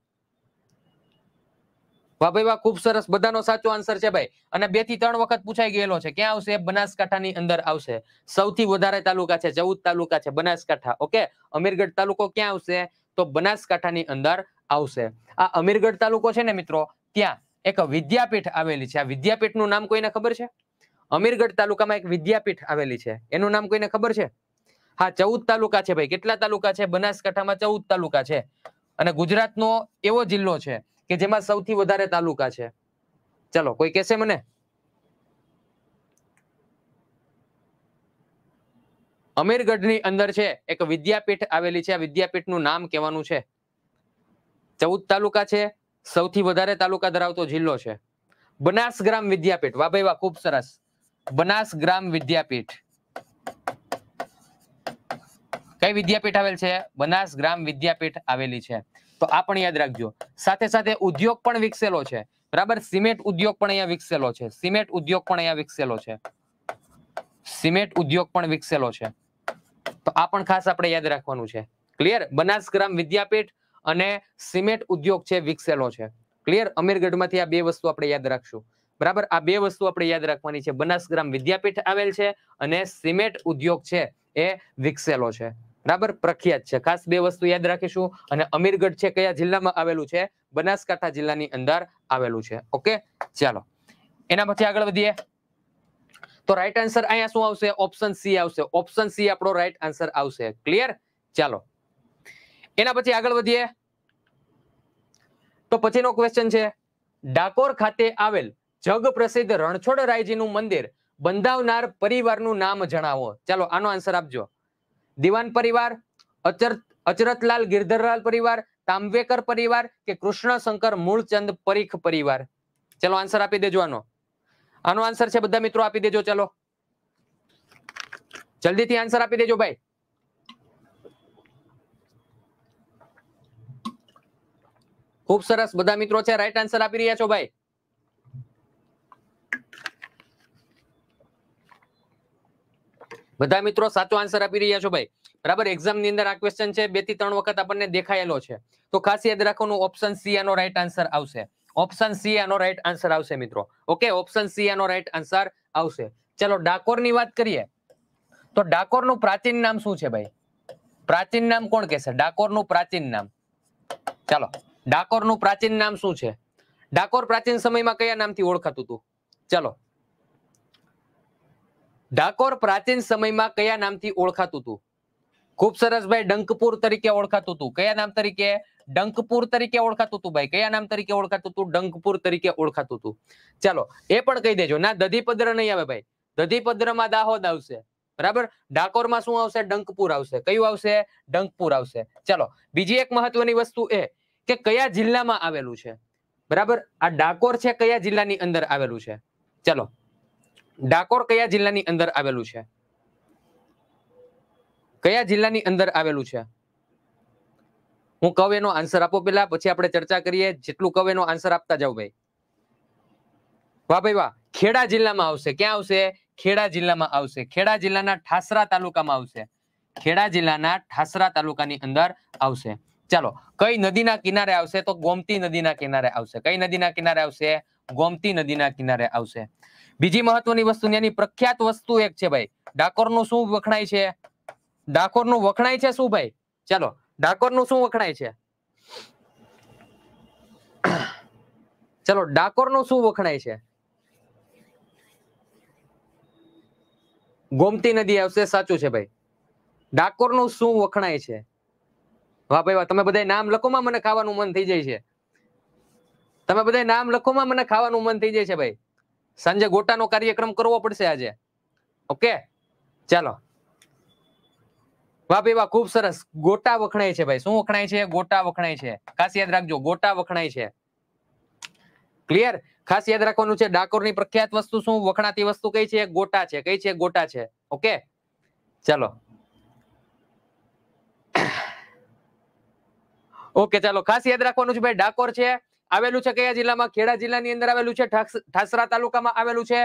વાહ ભાઈ ખૂબ સરસ બધાનો સાચો આન્સર છે ભાઈ અને બે થી ત્રણ વખત પૂછાઈ ગયેલો છે ક્યાં આવશે બનાસકાંઠાની અંદર આવશે સૌથી વધારે તાલુકા છે ચૌદ તાલુકા છે બનાસકાંઠા ઓકે અમીરગઢ તાલુકો ક્યાં આવશે તો બનાસકાંઠાની અંદર આવશે આ અમીરગઢ તાલુકો છે ને મિત્રો ત્યાં એક વિદ્યાપીઠ આવેલી છે આ વિદ્યાપીઠનું નામ કોઈને ખબર છે અમીરગઢ તાલુકામાં એક વિદ્યાપીઠ આવેલી છે એનું નામ કોઈને ખબર છે હા ચૌદ તાલુકા છે ભાઈ કેટલા તાલુકા છે બનાસકાંઠામાં ચૌદ તાલુકા છે અને ગુજરાતનો એવો જિલ્લો છે કે જેમાં સૌથી વધારે તાલુકા છે ચલો કોઈ કહેશે મને અમીરગઢની અંદર છે એક વિદ્યાપીઠ આવેલી છે આ વિદ્યાપીઠનું નામ કહેવાનું છે ચૌદ તાલુકા છે સૌથી વધારે તાલુકા ધરાવતો જિલ્લો છે બનાસ ગ્રામ વિદ્યાપીઠ વાહ ભાઈ વાહ ખૂબ સરસ બનાસ ગ્રામ વિદ્યાપીઠ કઈ વિદ્યાપીઠ આવેલ છે બનાસ ગ્રામ વિદ્યાપીઠ આવેલી છે તો આ પણ યાદ રાખજો સાથે સાથે ઉદ્યોગ પણ વિકસેલો છે બરાબર સિમેન્ટ ઉદ્યોગ પણ અહીંયા વિકસેલો છે સિમેન્ટ ઉદ્યોગ પણ અહીંયા વિકસેલો છે સિમેન્ટ ઉદ્યોગ પણ વિકસેલો છે તો આ પણ ખાસ આપણે યાદ રાખવાનું છે ક્લિયર બનાસગ્રામ વિદ્યાપીઠ અને સિમેન્ટ ઉદ્યોગ છે વિકસેલો છે ક્લિયર અમીરગઢમાંથી આ બે વસ્તુ આપણે યાદ રાખશું બરાબર આ બે વસ્તુ આપણે યાદ રાખવાની છે બનાસગ્રામ વિદ્યાપીઠ આવેલ છે અને સિમેન્ટ ઉદ્યોગ છે એ વિકસેલો છે બરાબર પ્રખ્યાત છે ખાસ બે વસ્તુ યાદ રાખીશું અને અમીરગઢ છે કયા જિલ્લામાં આવેલું છે બનાસકાંઠા જિલ્લાની અંદર આવેલું છે ઓકે ચાલો એના પછી આગળ વધીએ તો રાઈટ આન્સર અહીંયા શું આવશે ઓપ્શન સી આવશે ઓપ્શન સી આપણો રાઈટ આન્સર આવશે ક્લિયર ચાલો એના પછી આગળ વધીએ તો પછીનો ક્વેશ્ચન છે ડાકોર ખાતે આવેલ જગ પ્રસિદ્ધ રણછોડરાયજીનું મંદિર બંધાવનાર પરિવારનું નામ જણાવો ચાલો આનો આન્સર આપજો દિવાન પરિવાર અચર અચરતલાલ ગિરધરલાલ પરિવાર તાંબેકર પરિવાર કે કૃષ્ણ શંકર મૂળચંદ પરીખ પરિવાર ચલો આન્સર આપી દેજો આનો આનો આન્સર છે બધા મિત્રો આપી દેજો ચલો જલ્દીથી આન્સર આપી દેજો ભાઈ ખૂબ સરસ બધા મિત્રો છે રાઈટ આન્સર આપી રહ્યા છો ભાઈ બધા મિત્રો સાચો આન્સર આપી રહ્યા છો ભાઈ બરાબર એક્ઝામ ની અંદર આ ક્વેશ્ચન છે બે થી ત્રણ વખત આપણને દેખાયેલો છે તો ખાસ યાદ રાખવાનું ઓપ્શન સી આનો રાઈટ આન્સર આવશે ઓપ્શન સી આનો રાઈટ આન્સર આવશે મિત્રો ઓકે ઓપ્શન સી આનો રાઈટ આન્સર આવશે ચલો ડાકોર ની વાત કરીએ તો ડાકોર નું પ્રાચીન નામ શું છે ભાઈ પ્રાચીન નામ કોણ કહેશે ડાકોર નું પ્રાચીન નામ ચાલો ડાકોર નું પ્રાચીન નામ શું છે ડાકોર પ્રાચીન સમયમાં કયા નામથી ઓળખાતું હતું ચાલો ડાકોર પ્રાચીન સમયમાં કયા નામથી ઓળખાતું હતું ખુબ સરસ ભાઈ ડંકપુર તરીકે ઓળખાતું હતું કયા નામ તરીકે ડંકપુર તરીકે ઓળખાતું હતું ભાઈ કયા નામ તરીકે ઓળખાતું હતું ડંકપુર તરીકે ઓળખાતું હતું ચાલો એ પણ કહી દેજો ના દધીપદ્ર નહીં આવે ભાઈ દધીપદ્રમાં દાહોદ આવશે બરાબર ડાકોરમાં શું આવશે ડંકપુર આવશે કયું આવશે ડંકપુર આવશે ચાલો બીજી એક મહત્વની વસ્તુ એ કે કયા જિલ્લામાં આવેલું છે બરાબર આ ડાકોર છે કયા જિલ્લાની અંદર આવેલું છે ચાલો ડાકોર કયા જિલ્લાની અંદર આવેલું છે કયા જિલ્લાની અંદર આવેલું છે હું કવ એનો આન્સર આપો પેલા પછી આપણે ચર્ચા કરીએ જેટલું કવ એનો આન્સર આપતા જાવ ભાઈ વાહ ભાઈ વાહ ખેડા જિલ્લામાં આવશે ક્યાં આવશે ખેડા જિલ્લામાં આવશે ખેડા જિલ્લાના ઠાસરા તાલુકામાં આવશે ખેડા જિલ્લાના ઠાસરા તાલુકાની અંદર આવશે ચાલો કઈ નદીના કિનારે આવશે તો ગોમતી નદીના કિનારે આવશે કઈ નદીના કિનારે આવશે ગોમતી નદીના કિનારે આવશે બીજી મહત્વની વસ્તુ ત્યાંની પ્રખ્યાત વસ્તુ એક છે ભાઈ ડાકોરનું શું વખણાય છે ડાકોરનું વખણાય છે શું ભાઈ ચાલો ડાકોરનું શું વખણાય છે ચલો ડાકોરનું શું વખણાય છે ગોમતી નદી આવશે સાચું છે ભાઈ ડાકોરનું શું વખણાય છે વાહ ભાઈ વાહ તમે બધા નામ લખોમાં મને ખાવાનું મન થઈ જાય છે તમે બધા નામ લખોમાં મને ખાવાનું મન થઈ જાય છે ભાઈ સાંજે નો કાર્યક્રમ કરવો પડશે આજે ઓકે ચાલો વાહ ભાઈ વાહ ખૂબ સરસ ગોટા વખણાય છે ભાઈ શું વખણાય છે ગોટા વખણાય છે ખાસ યાદ રાખજો ગોટા વખણાય છે ક્લિયર ખાસ યાદ રાખવાનું છે ડાકોરની પ્રખ્યાત વસ્તુ શું વખણાતી વસ્તુ કઈ છે ગોટા છે કઈ છે ગોટા છે ઓકે ચાલો ઓકે ચાલો ખાસ યાદ રાખવાનું છે ભાઈ ડાકોર છે આવેલું છે કયા જિલ્લામાં ખેડા જિલ્લાની અંદર આવેલું છે ઠાસરા તાલુકામાં આવેલું છે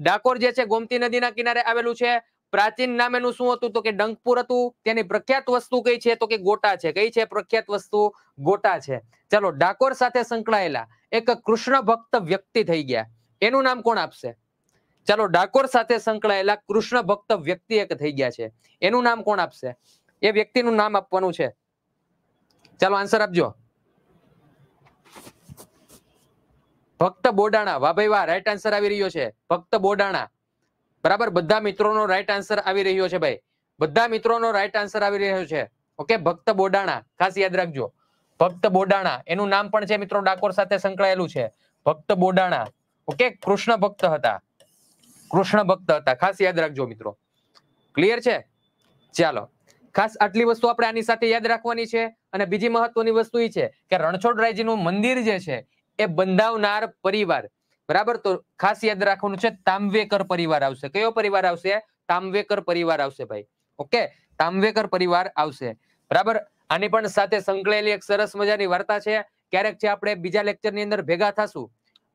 ડાકોર જે છે ગોમતી નદીના કિનારે આવેલું છે પ્રાચીન નામેનું શું હતું તો કે ડંકપુર હતું તેની પ્રખ્યાત વસ્તુ કઈ છે તો કે ગોટા છે કઈ છે પ્રખ્યાત વસ્તુ ગોટા છે ચલો ડાકોર સાથે સંકળાયેલા એક કૃષ્ણ ભક્ત વ્યક્તિ થઈ ગયા એનું નામ કોણ આપશે ચાલો ડાકોર સાથે સંકળાયેલા કૃષ્ણ ભક્ત વ્યક્તિ એક થઈ ગયા છે એનું નામ કોણ આપશે એ વ્યક્તિનું નામ આપવાનું છે ચાલો આન્સર આપજો ભક્ત બોડાણા વાહ ભાઈ વાહ રાઈટ આન્સર આવી રહ્યો છે ભક્ત બોડાણા બરાબર બધા મિત્રોનો રાઈટ આન્સર આવી રહ્યો છે ભાઈ બધા મિત્રોનો રાઈટ આન્સર આવી રહ્યો છે ઓકે ભક્ત બોડાણા ખાસ યાદ રાખજો ભક્ત બોડાણા એનું નામ પણ છે મિત્રો ડાકોર સાથે સંકળાયેલું છે ભક્ત બોડાણા ઓકે કૃષ્ણ ભક્ત હતા કૃષ્ણ ભક્ત હતા ખાસ યાદ રાખજો મિત્રો ક્લિયર છે ચાલો ખાસ આટલી વસ્તુ આપણે આની સાથે યાદ રાખવાની છે અને બીજી મહત્વની વસ્તુ એ છે કે રણછોડરાયજીનું મંદિર જે છે એ બંધાવનાર પરિવાર બરાબર તો ખાસ યાદ રાખવાનું છે તામવેકર પરિવાર આવશે કયો પરિવાર આવશે તામવેકર પરિવાર આવશે ભાઈ ઓકે તામવેકર પરિવાર આવશે બરાબર આની પણ સાથે સંકળાયેલી એક સરસ મજાની વાર્તા છે ક્યારેક છે આપણે બીજા લેક્ચરની અંદર ભેગા થશું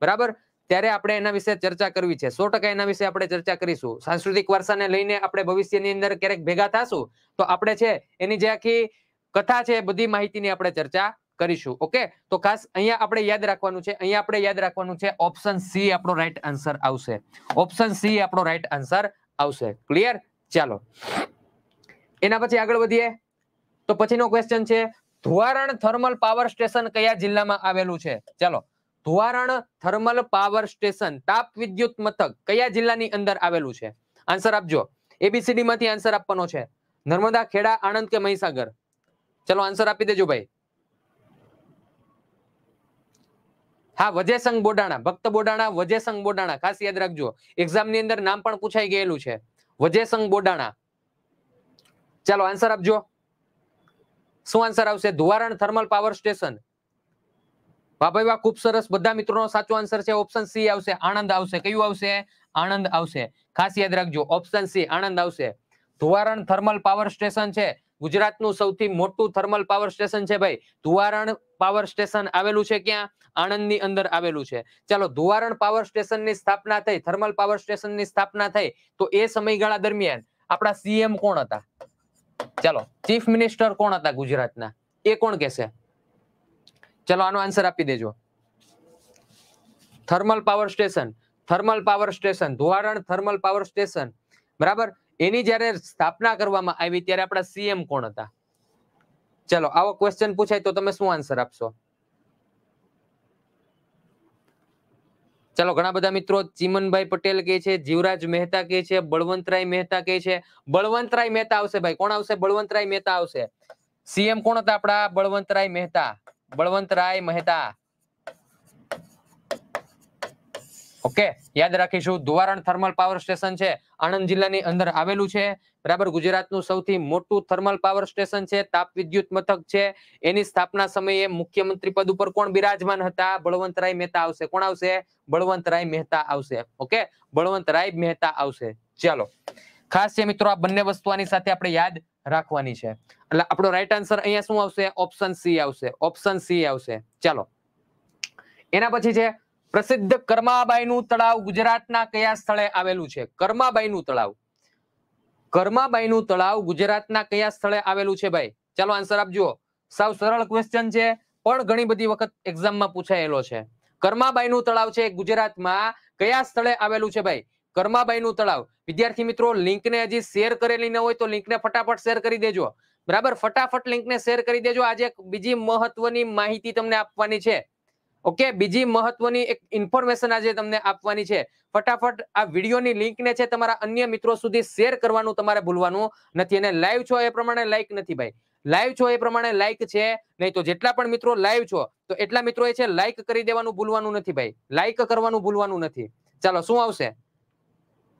બરાબર ત્યારે આપણે એના વિશે ચર્ચા કરવી છે સો ટકા એના વિશે આપણે ચર્ચા કરીશું સાંસ્કૃતિક વારસાને લઈને આપણે ભવિષ્યની અંદર ક્યારેક ભેગા થશું તો આપણે છે એની જે આખી કથા છે બધી માહિતીની આપણે ચર્ચા કરીશું ઓકે તો ખાસ અહીંયા આપણે યાદ રાખવાનું છે અહીંયા આપણે યાદ રાખવાનું છે ઓપ્શન સી આપણો રાઈટ આન્સર આવશે ઓપ્શન સી આપણો રાઈટ આન્સર આવશે ક્લિયર ચાલો એના પછી આગળ વધીએ તો પછીનો ક્વેશ્ચન છે ધુવારણ થર્મલ પાવર સ્ટેશન કયા જિલ્લામાં આવેલું છે ચાલો ધુવારણ થર્મલ પાવર સ્ટેશન તાપ વિદ્યુત મથક કયા જિલ્લાની અંદર આવેલું છે આન્સર આપજો એબીસીડી માંથી આન્સર આપવાનો છે નર્મદા ખેડા આણંદ કે મહીસાગર ચલો આન્સર આપી દેજો ભાઈ હા વજેસંગ બોડાણા ભક્ત બોડાણા વજેસંગ બોડાણા ખાસ યાદ રાખજો એક્ઝામ ની અંદર નામ પણ પૂછાઈ ગયેલું છે વજેસંગ બોડાણા ચાલો આન્સર આપજો શું આન્સર આવશે ધુવારણ થર્મલ પાવર સ્ટેશન વાહ ખૂબ સરસ બધા મિત્રોનો સાચો આન્સર છે ઓપ્શન સી આવશે આણંદ આવશે કયું આવશે આણંદ આવશે ખાસ યાદ રાખજો ઓપ્શન સી આણંદ આવશે ધુવારણ થર્મલ પાવર સ્ટેશન છે ગુજરાતનું સૌથી મોટું થર્મલ પાવર સ્ટેશન છે ભાઈ ધુવારણ પાવર સ્ટેશન આવેલું છે ક્યાં ની અંદર આવેલું છે ચાલો ધુવારણ પાવર સ્ટેશનની સ્થાપના થઈ થર્મલ પાવર સ્ટેશન ની સ્થાપના થઈ તો એ સમયગાળા દરમિયાન આપણા સીએમ કોણ હતા ચાલો ચીફ મિનિસ્ટર કોણ હતા ગુજરાતના એ કોણ કહેશે ચાલો આનો આન્સર આપી દેજો thermal power station thermal power station Dhuvaran thermal power station બરાબર એની જયારે સ્થાપના કરવામાં આવી ત્યારે આપણા સીએમ કોણ હતા ચલો આવો ક્વેશ્ચન પૂછાય તો તમે શું આન્સર આપશો ચલો ઘણા બધા મિત્રો ચીમનભાઈ પટેલ કે છે જીવરાજ મહેતા કે છે બળવંતરાય મહેતા કે છે બળવંતરાય મહેતા આવશે ભાઈ કોણ આવશે બળવંતરાય મહેતા આવશે સીએમ કોણ હતા આપણા બળવંતરાય મહેતા બળવંતરાય મહેતા ઓકે યાદ રાખીશું ધોવારણ થર્મલ પાવર સ્ટેશન છે આણંદ જિલ્લાની અંદર આવેલું છે બરાબર ગુજરાતનું સૌથી મોટું થર્મલ પાવર સ્ટેશન છે તાપ વિદ્યુત મથક છે એની સ્થાપના સમયે મુખ્યમંત્રી પદ ઉપર કોણ બિરાજમાન હતા બળવંતરાય મહેતા આવશે કોણ આવશે બળવંતરાય મહેતા આવશે ઓકે બળવંતરાય મહેતા આવશે ચાલો ખાસ છે મિત્રો આ બંને વસ્તુ આની સાથે આપણે યાદ રાખવાની છે એટલે આપણો રાઈટ આન્સર અહીંયા શું આવશે ઓપ્શન સી આવશે ઓપ્શન સી આવશે ચાલો એના પછી છે પ્રસિદ્ધ કર્માબાઈનું તળાવ ગુજરાતના કયા સ્થળે આવેલું છે કર્માબાઈનું તળાવ કર્માબાઈનું તળાવ ગુજરાતના કયા સ્થળે આવેલું છે ભાઈ ચાલો આન્સર આપજો સાવ સરળ ક્વેશ્ચન છે પણ ઘણી બધી વખત એક્ઝામમાં પૂછાયેલો છે કર્માબાઈનું તળાવ છે ગુજરાતમાં કયા સ્થળે આવેલું છે ભાઈ કર્માબાઈનું તળાવ વિદ્યાર્થી મિત્રો લિંકને હજી શેર કરેલી ન હોય તો લિંકને ફટાફટ શેર કરી દેજો બરાબર ફટાફટ લિંકને શેર કરી દેજો આજે બીજી મહત્વની માહિતી તમને આપવાની છે ઓકે બીજી મહત્વની એક ઇન્ફોર્મેશન આજે તમને આપવાની છે ફટાફટ આ વિડીયોની લિંકને છે તમારા અન્ય મિત્રો સુધી શેર કરવાનું તમારે ભૂલવાનું નથી અને લાઈવ છો એ પ્રમાણે લાઈક નથી ભાઈ લાઈવ છો એ પ્રમાણે લાઈક છે નહીં તો જેટલા પણ મિત્રો લાઈવ છો તો એટલા મિત્રો એ છે લાઈક કરી દેવાનું ભૂલવાનું નથી ભાઈ લાઈક કરવાનું ભૂલવાનું નથી ચાલો શું આવશે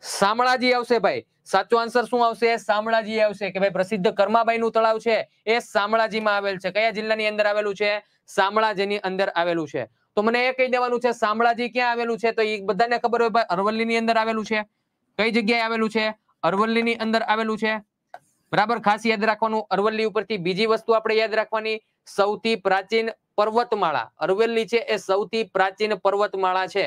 શામળાજી આવશે ભાઈ સાચો આન્સર શું આવશે શામળાજી આવશે કે ભાઈ પ્રસિદ્ધ કર્માબાઈ નું તળાવ છે એ શામળાજીમાં આવેલ છે કયા જિલ્લાની અંદર આવેલું છે શામળાજીની અંદર આવેલું છે તો મને એ કહી દેવાનું છે શામળાજી ક્યાં આવેલું છે તો એ બધાને ખબર હોય ભાઈ અરવલ્લીની અંદર આવેલું છે કઈ જગ્યાએ આવેલું છે અરવલ્લીની અંદર આવેલું છે બરાબર ખાસ યાદ રાખવાનું અરવલ્લી ઉપરથી બીજી વસ્તુ આપણે યાદ રાખવાની સૌથી પ્રાચીન પર્વતમાળા અરવલ્લી છે એ સૌથી પ્રાચીન પર્વતમાળા છે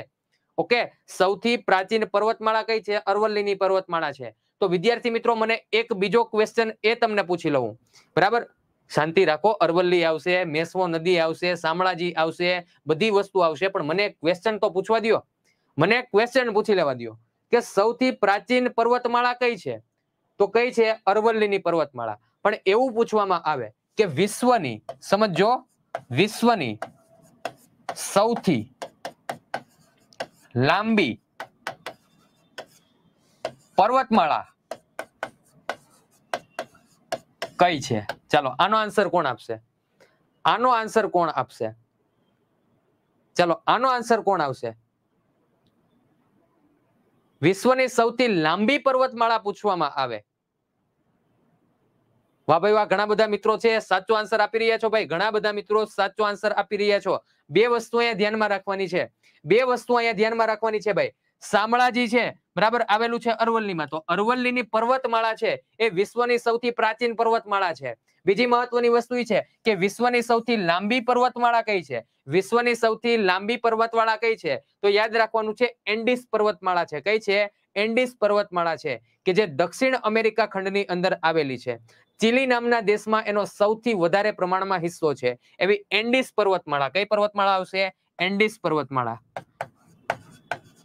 ઓકે સૌથી પ્રાચીન પર્વતમાળા કઈ છે અરવલ્લીની પર્વતમાળા છે તો વિદ્યાર્થી મિત્રો મને એક બીજો ક્વેશ્ચન એ તમને પૂછી લઉં બરાબર શાંતિ રાખો અરવલ્લી આવશે મેસવો નદી આવશે શામળાજી આવશે બધી વસ્તુ આવશે પણ મને ક્વેશ્ચન તો પૂછવા દો મને ક્વેશ્ચન પૂછી લેવા દો કે સૌથી પ્રાચીન પર્વતમાળા કઈ છે તો કઈ છે અરવલ્લીની પર્વતમાળા પણ એવું પૂછવામાં આવે કે વિશ્વની સમજો વિશ્વની સૌથી લાંબી પર્વતમાળા કઈ છે ચાલો આનો આન્સર કોણ આપશે આનો આન્સર કોણ આપશે ચાલો આનો આન્સર કોણ આવશે વિશ્વની સૌથી લાંબી પર્વતમાળા પૂછવામાં આવે વાહ ભાઈ વાહ ઘણા બધા મિત્રો છે સાચો આન્સર આપી રહ્યા છો ભાઈ ઘણા બધા મિત્રો સાચો આન્સર આપી રહ્યા છો બે વસ્તુ અહીંયા ધ્યાનમાં રાખવાની છે બે વસ્તુ અહીંયા ધ્યાનમાં રાખવાની છે ભાઈ શામળાજી છે બરાબર આવેલું છે અરવલ્લીમાં તો અરવલ્લીની પર્વતમાળા છે એ વિશ્વની સૌથી પ્રાચીન પર્વતમાળા છે બીજી મહત્વની વસ્તુ છે કે વિશ્વની સૌથી લાંબી પર્વતમાળા કઈ છે વિશ્વની સૌથી લાંબી પર્વતમાળા કઈ છે તો યાદ રાખવાનું છે એન્ડિસ પર્વતમાળા છે કઈ છે એન્ડિસ પર્વતમાળા છે કે જે દક્ષિણ અમેરિકા ખંડની અંદર આવેલી છે ચીલી નામના દેશમાં એનો સૌથી વધારે પ્રમાણમાં હિસ્સો છે એવી એન્ડિસ પર્વતમાળા કઈ પર્વતમાળા આવશે એન્ડિસ પર્વતમાળા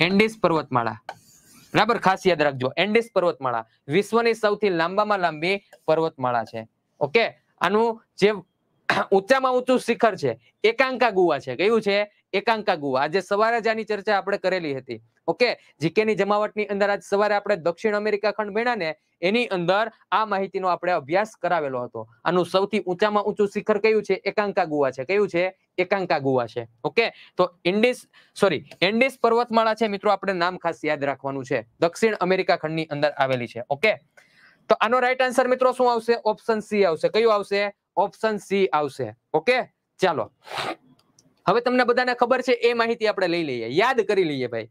એન્ડિસ પર્વતમાળા બરાબર ખાસ યાદ રાખજો એન્ડિસ પર્વતમાળા વિશ્વની સૌથી લાંબામાં લાંબી પર્વતમાળા છે ઓકે આનું જે ઊંચામાં ઊંચું શિખર છે એકાંકા ગુવા છે કયું છે એકાંકા ગુવા આજે સવારે જ આની ચર્ચા આપણે કરેલી હતી ઓકે જીકેની જમાવટની અંદર આજે સવારે આપણે દક્ષિણ અમેરિકા ખંડ મેળા ને એની અંદર આ માહિતીનો આપણે અભ્યાસ કરાવેલો હતો આનું સૌથી ઊંચામાં ઊંચું શિખર કયું છે એકાંકા ગુવા છે કયું છે એકાંકા ગુવા છે ઓકે તો ઇન્ડિસ સોરી એન્ડિસ પર્વતમાળા છે મિત્રો આપણે નામ ખાસ યાદ રાખવાનું છે દક્ષિણ અમેરિકા ખંડની અંદર આવેલી છે ઓકે તો આનો રાઈટ આન્સર મિત્રો શું આવશે ઓપ્શન સી આવશે કયું આવશે ઓપ્શન સી આવશે ઓકે ચાલો હવે તમને બધાને ખબર છે એ માહિતી આપણે લઈ લઈએ યાદ કરી લઈએ ભાઈ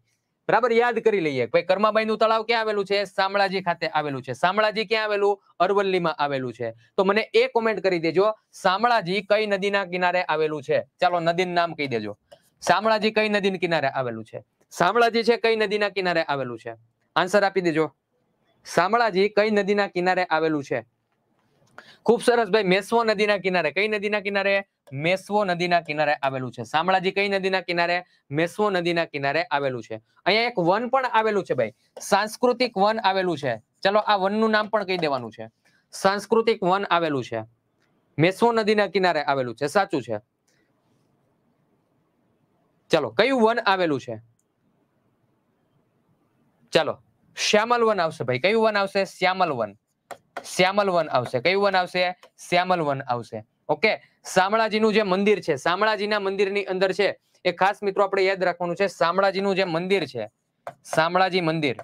બરાબર યાદ કરી લઈએ ભાઈ કર્માબાઈ નું તળાવ ક્યાં આવેલું છે શામળાજી ખાતે આવેલું છે શામળાજી ક્યાં આવેલું અરવલ્લીમાં આવેલું છે તો મને એ કોમેન્ટ કરી દેજો શામળાજી કઈ નદીના કિનારે આવેલું છે ચાલો નદીનું નામ કહી દેજો શામળાજી કઈ નદીના કિનારે આવેલું છે શામળાજી છે કઈ નદીના કિનારે આવેલું છે આન્સર આપી દેજો શામળાજી કઈ નદીના કિનારે આવેલું છે ખૂબ સરસ ભાઈ મેસવો નદીના કિનારે કઈ નદીના કિનારે મેસવો નદીના કિનારે આવેલું છે શામળાજી કઈ નદીના કિનારે મેસવો નદીના કિનારે આવેલું છે અહીંયા એક વન પણ આવેલું છે ભાઈ સાંસ્કૃતિક વન આવેલું છે ચલો આ વનનું નામ પણ કહી દેવાનું છે સાંસ્કૃતિક વન આવેલું છે મેસવો નદીના કિનારે આવેલું છે સાચું છે ચલો કયું વન આવેલું છે ચલો શ્યામલ વન આવશે ભાઈ કયું વન આવશે શ્યામલ વન શ્યામલ વન આવશે કયું વન આવશે શ્યામલ વન આવશે ઓકે શામળાજીનું જે મંદિર છે શામળાજીના મંદિરની અંદર છે એ ખાસ મિત્રો આપણે યાદ રાખવાનું છે શામળાજીનું જે મંદિર છે શામળાજી મંદિર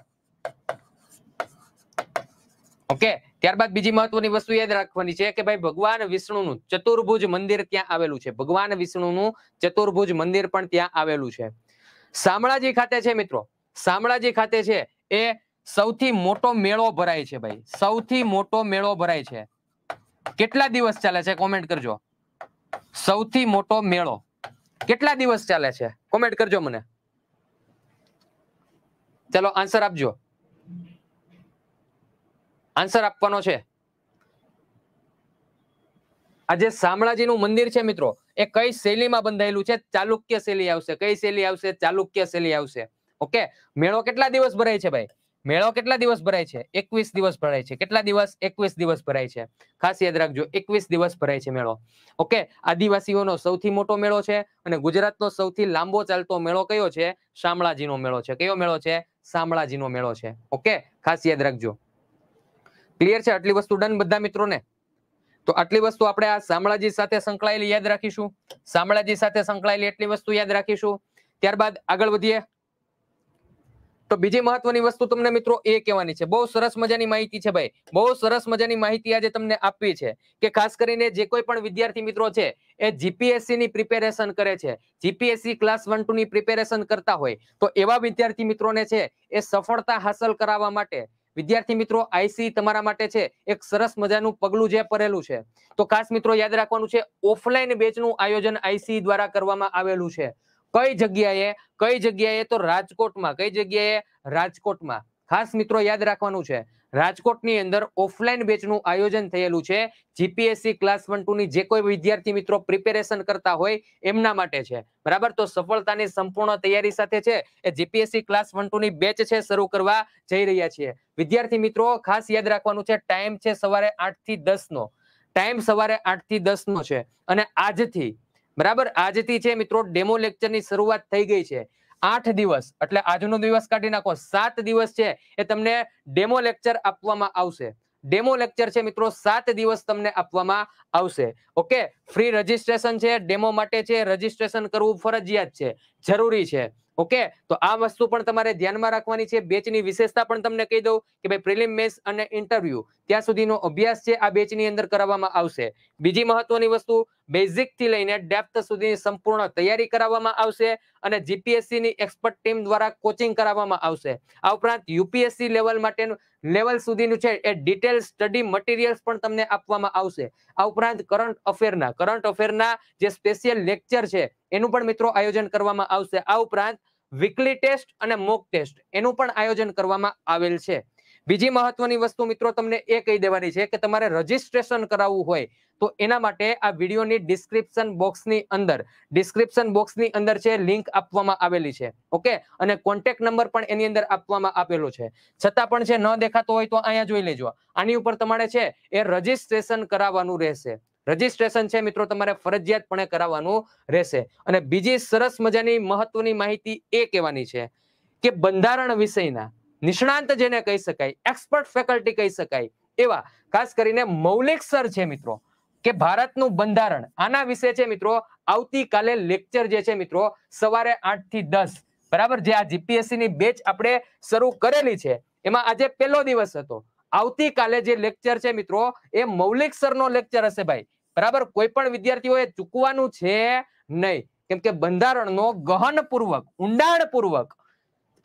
ઓકે ત્યારબાદ બીજી મહત્વની વસ્તુ યાદ રાખવાની છે કે ભાઈ ભગવાન વિષ્ણુનું ચતુર્ભુજ મંદિર ત્યાં આવેલું છે ભગવાન વિષ્ણુનું ચતુર્ભુજ મંદિર પણ ત્યાં આવેલું છે શામળાજી ખાતે છે મિત્રો શામળાજી ખાતે છે એ સૌથી મોટો મેળો ભરાય છે ભાઈ સૌથી મોટો મેળો ભરાય છે કેટલા દિવસ ચાલે છે કોમેન્ટ કરજો સૌથી મોટો મેળો કેટલા દિવસ ચાલે છે કોમેન્ટ કરજો મને ચલો આન્સર આપજો આન્સર આપવાનો છે આજે જે શામળાજીનું મંદિર છે મિત્રો એ કઈ શૈલીમાં બંધાયેલું છે ચાલુક્ય શૈલી આવશે કઈ શૈલી આવશે ચાલુક્ય શૈલી આવશે ઓકે મેળો કેટલા દિવસ ભરાય છે ભાઈ મેળો કેટલા દિવસ ભરાય છે એકવીસ દિવસ ભરાય છે કેટલા દિવસ એકવીસ દિવસ ભરાય છે ખાસ યાદ રાખજો એકવીસ દિવસ ભરાય છે મેળો ઓકે આદિવાસીઓનો સૌથી મોટો મેળો છે અને ગુજરાતનો સૌથી લાંબો ચાલતો મેળો કયો છે શામળાજીનો મેળો છે કયો મેળો છે શામળાજીનો મેળો છે ઓકે ખાસ યાદ રાખજો ક્લિયર છે આટલી વસ્તુ ડન બધા મિત્રોને તો આટલી વસ્તુ આપણે આ શામળાજી સાથે સંકળાયેલી યાદ રાખીશું શામળાજી સાથે સંકળાયેલી એટલી વસ્તુ યાદ રાખીશું ત્યારબાદ આગળ વધીએ તો બીજી મહત્વની વસ્તુ તમને મિત્રો એ કહેવાની છે બહુ સરસ મજાની માહિતી છે ભાઈ બહુ સરસ મજાની માહિતી આજે તમને આપવી છે કે ખાસ કરીને જે કોઈ પણ વિદ્યાર્થી મિત્રો છે એ જીપીએસસી ની પ્રિપેરેશન કરે છે જીપીએસસી ક્લાસ વન ટુ ની પ્રિપેરેશન કરતા હોય તો એવા વિદ્યાર્થી મિત્રોને છે એ સફળતા હાંસલ કરાવવા માટે વિદ્યાર્થી મિત્રો આઈસી તમારા માટે છે એક સરસ મજાનું પગલું જે ભરેલું છે તો ખાસ મિત્રો યાદ રાખવાનું છે ઓફલાઈન બેચનું આયોજન આઈસી દ્વારા કરવામાં આવેલું છે કઈ જગ્યાએ કઈ જગ્યાએ તો રાજકોટમાં કઈ જગ્યાએ રાજકોટમાં ખાસ મિત્રો યાદ રાખવાનું છે રાજકોટની અંદર ઓફલાઈન બેચનું આયોજન થયેલું છે જીપીએસસી ક્લાસ વન ટુ ની જે કોઈ વિદ્યાર્થી મિત્રો પ્રિપેરેશન કરતા હોય એમના માટે છે બરાબર તો સફળતાની સંપૂર્ણ તૈયારી સાથે છે એ જીપીએસસી ક્લાસ વન ટુ ની બેચ છે શરૂ કરવા જઈ રહ્યા છીએ વિદ્યાર્થી મિત્રો ખાસ યાદ રાખવાનું છે ટાઈમ છે સવારે આઠ થી દસ નો ટાઈમ સવારે આઠ થી દસ નો છે અને આજથી બરાબર આજથી છે મિત્રો ડેમો લેક્ચરની શરૂઆત થઈ ગઈ છે આઠ દિવસ એટલે આજનો દિવસ કાઢી નાખો સાત દિવસ છે એ તમને ડેમો લેક્ચર આપવામાં આવશે ડેમો લેક્ચર છે મિત્રો સાત દિવસ તમને આપવામાં આવશે ઓકે ફ્રી રજીસ્ટ્રેશન છે ડેમો માટે છે રજીસ્ટ્રેશન કરવું ફરજિયાત છે જરૂરી છે ઓકે તો આ વસ્તુ પણ તમારે ધ્યાનમાં રાખવાની છે બેચની વિશેષતા પણ તમને કહી દઉં કે ભાઈ પ્રિલિમ મેસ અને ઇન્ટરવ્યુ ત્યાં સુધીનો અભ્યાસ છે આ બેચની અંદર કરાવવામાં આવશે બીજી મહત્વની વસ્તુ બેઝિક થી લઈને ડેપ્થ સુધીની સંપૂર્ણ તૈયારી કરાવવામાં આવશે અને જીપીએસસી ની એક્સપર્ટ ટીમ દ્વારા કોચિંગ કરાવવામાં આવશે આ ઉપરાંત યુપીએસસી લેવલ માટેનું લેવલ સુધીનું છે એ ડિટેલ સ્ટડી મટીરિયલ્સ પણ તમને આપવામાં આવશે આ ઉપરાંત કરંટ અફેરના કરંટ અફેરના જે સ્પેશિયલ લેક્ચર છે એનું પણ મિત્રો આયોજન કરવામાં આવશે આ ઉપરાંત વીકલી ટેસ્ટ અને મોક ટેસ્ટ એનું પણ આયોજન કરવામાં આવેલ છે બીજી મહત્વની વસ્તુ મિત્રો તમને એ કહી દેવાની છે કે તમારે રજીસ્ટ્રેશન કરાવવું હોય તો એના માટે આ વિડીયોની ડિસ્ક્રિપ્શન બોક્સની અંદર ડિસ્ક્રિપ્શન બોક્સની અંદર છે લિંક આપવામાં આવેલી છે ઓકે અને કોન્ટેક્ટ નંબર પણ એની અંદર આપવામાં આપેલો છે છતાં પણ છે ન દેખાતો હોય તો અહીંયા જોઈ લેજો આની ઉપર તમારે છે એ રજીસ્ટ્રેશન કરાવવાનું રહેશે રજીસ્ટ્રેશન છે મિત્રો તમારે ફરજિયાતપણે કરાવવાનું રહેશે અને બીજી સરસ મજાની મહત્વની માહિતી એ કહેવાની છે કે બંધારણ વિષયના નિષ્ણાંત જેને કહી શકાય એક્સપર્ટ ફેકલ્ટી કહી શકાય એવા ખાસ કરીને મૌલિક સર છે મિત્રો કે ભારતનું બંધારણ આના વિશે છે મિત્રો આવતીકાલે લેક્ચર જે છે મિત્રો સવારે આઠ થી દસ બરાબર જે આ જીપીએસસી ની બેચ આપણે શરૂ કરેલી છે એમાં આજે પહેલો દિવસ હતો આવતીકાલે જે લેક્ચર છે મિત્રો એ મૌલિક સરનો લેક્ચર હશે ભાઈ બરાબર કોઈ પણ વિદ્યાર્થીઓએ ચૂકવાનું છે નહીં કેમ કે બંધારણનો ગહનપૂર્વક ઊંડાણપૂર્વક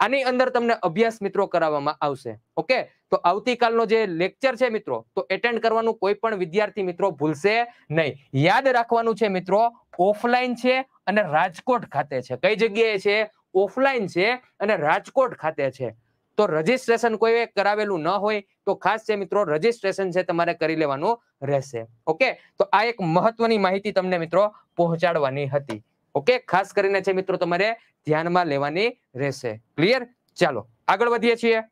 આની અંદર તમને અભ્યાસ મિત્રો કરાવવામાં આવશે ઓકે તો આવતીકાલનો જે લેક્ચર છે મિત્રો તો એટેન્ડ કરવાનું કોઈ પણ વિદ્યાર્થી મિત્રો ભૂલશે નહીં યાદ રાખવાનું છે મિત્રો ઓફલાઈન છે અને રાજકોટ ખાતે છે કઈ જગ્યાએ છે ઓફલાઈન છે અને રાજકોટ ખાતે છે તો રજીસ્ટ્રેશન કોઈએ કરાવેલું ન હોય તો ખાસ છે મિત્રો રજીસ્ટ્રેશન છે તમારે કરી લેવાનું રહેશે ઓકે તો આ એક મહત્વની માહિતી તમને મિત્રો પહોંચાડવાની હતી ઓકે ખાસ કરીને છે મિત્રો તમારે ધ્યાનમાં લેવાની રહેશે ક્લિયર ચાલો આગળ વધીએ છીએ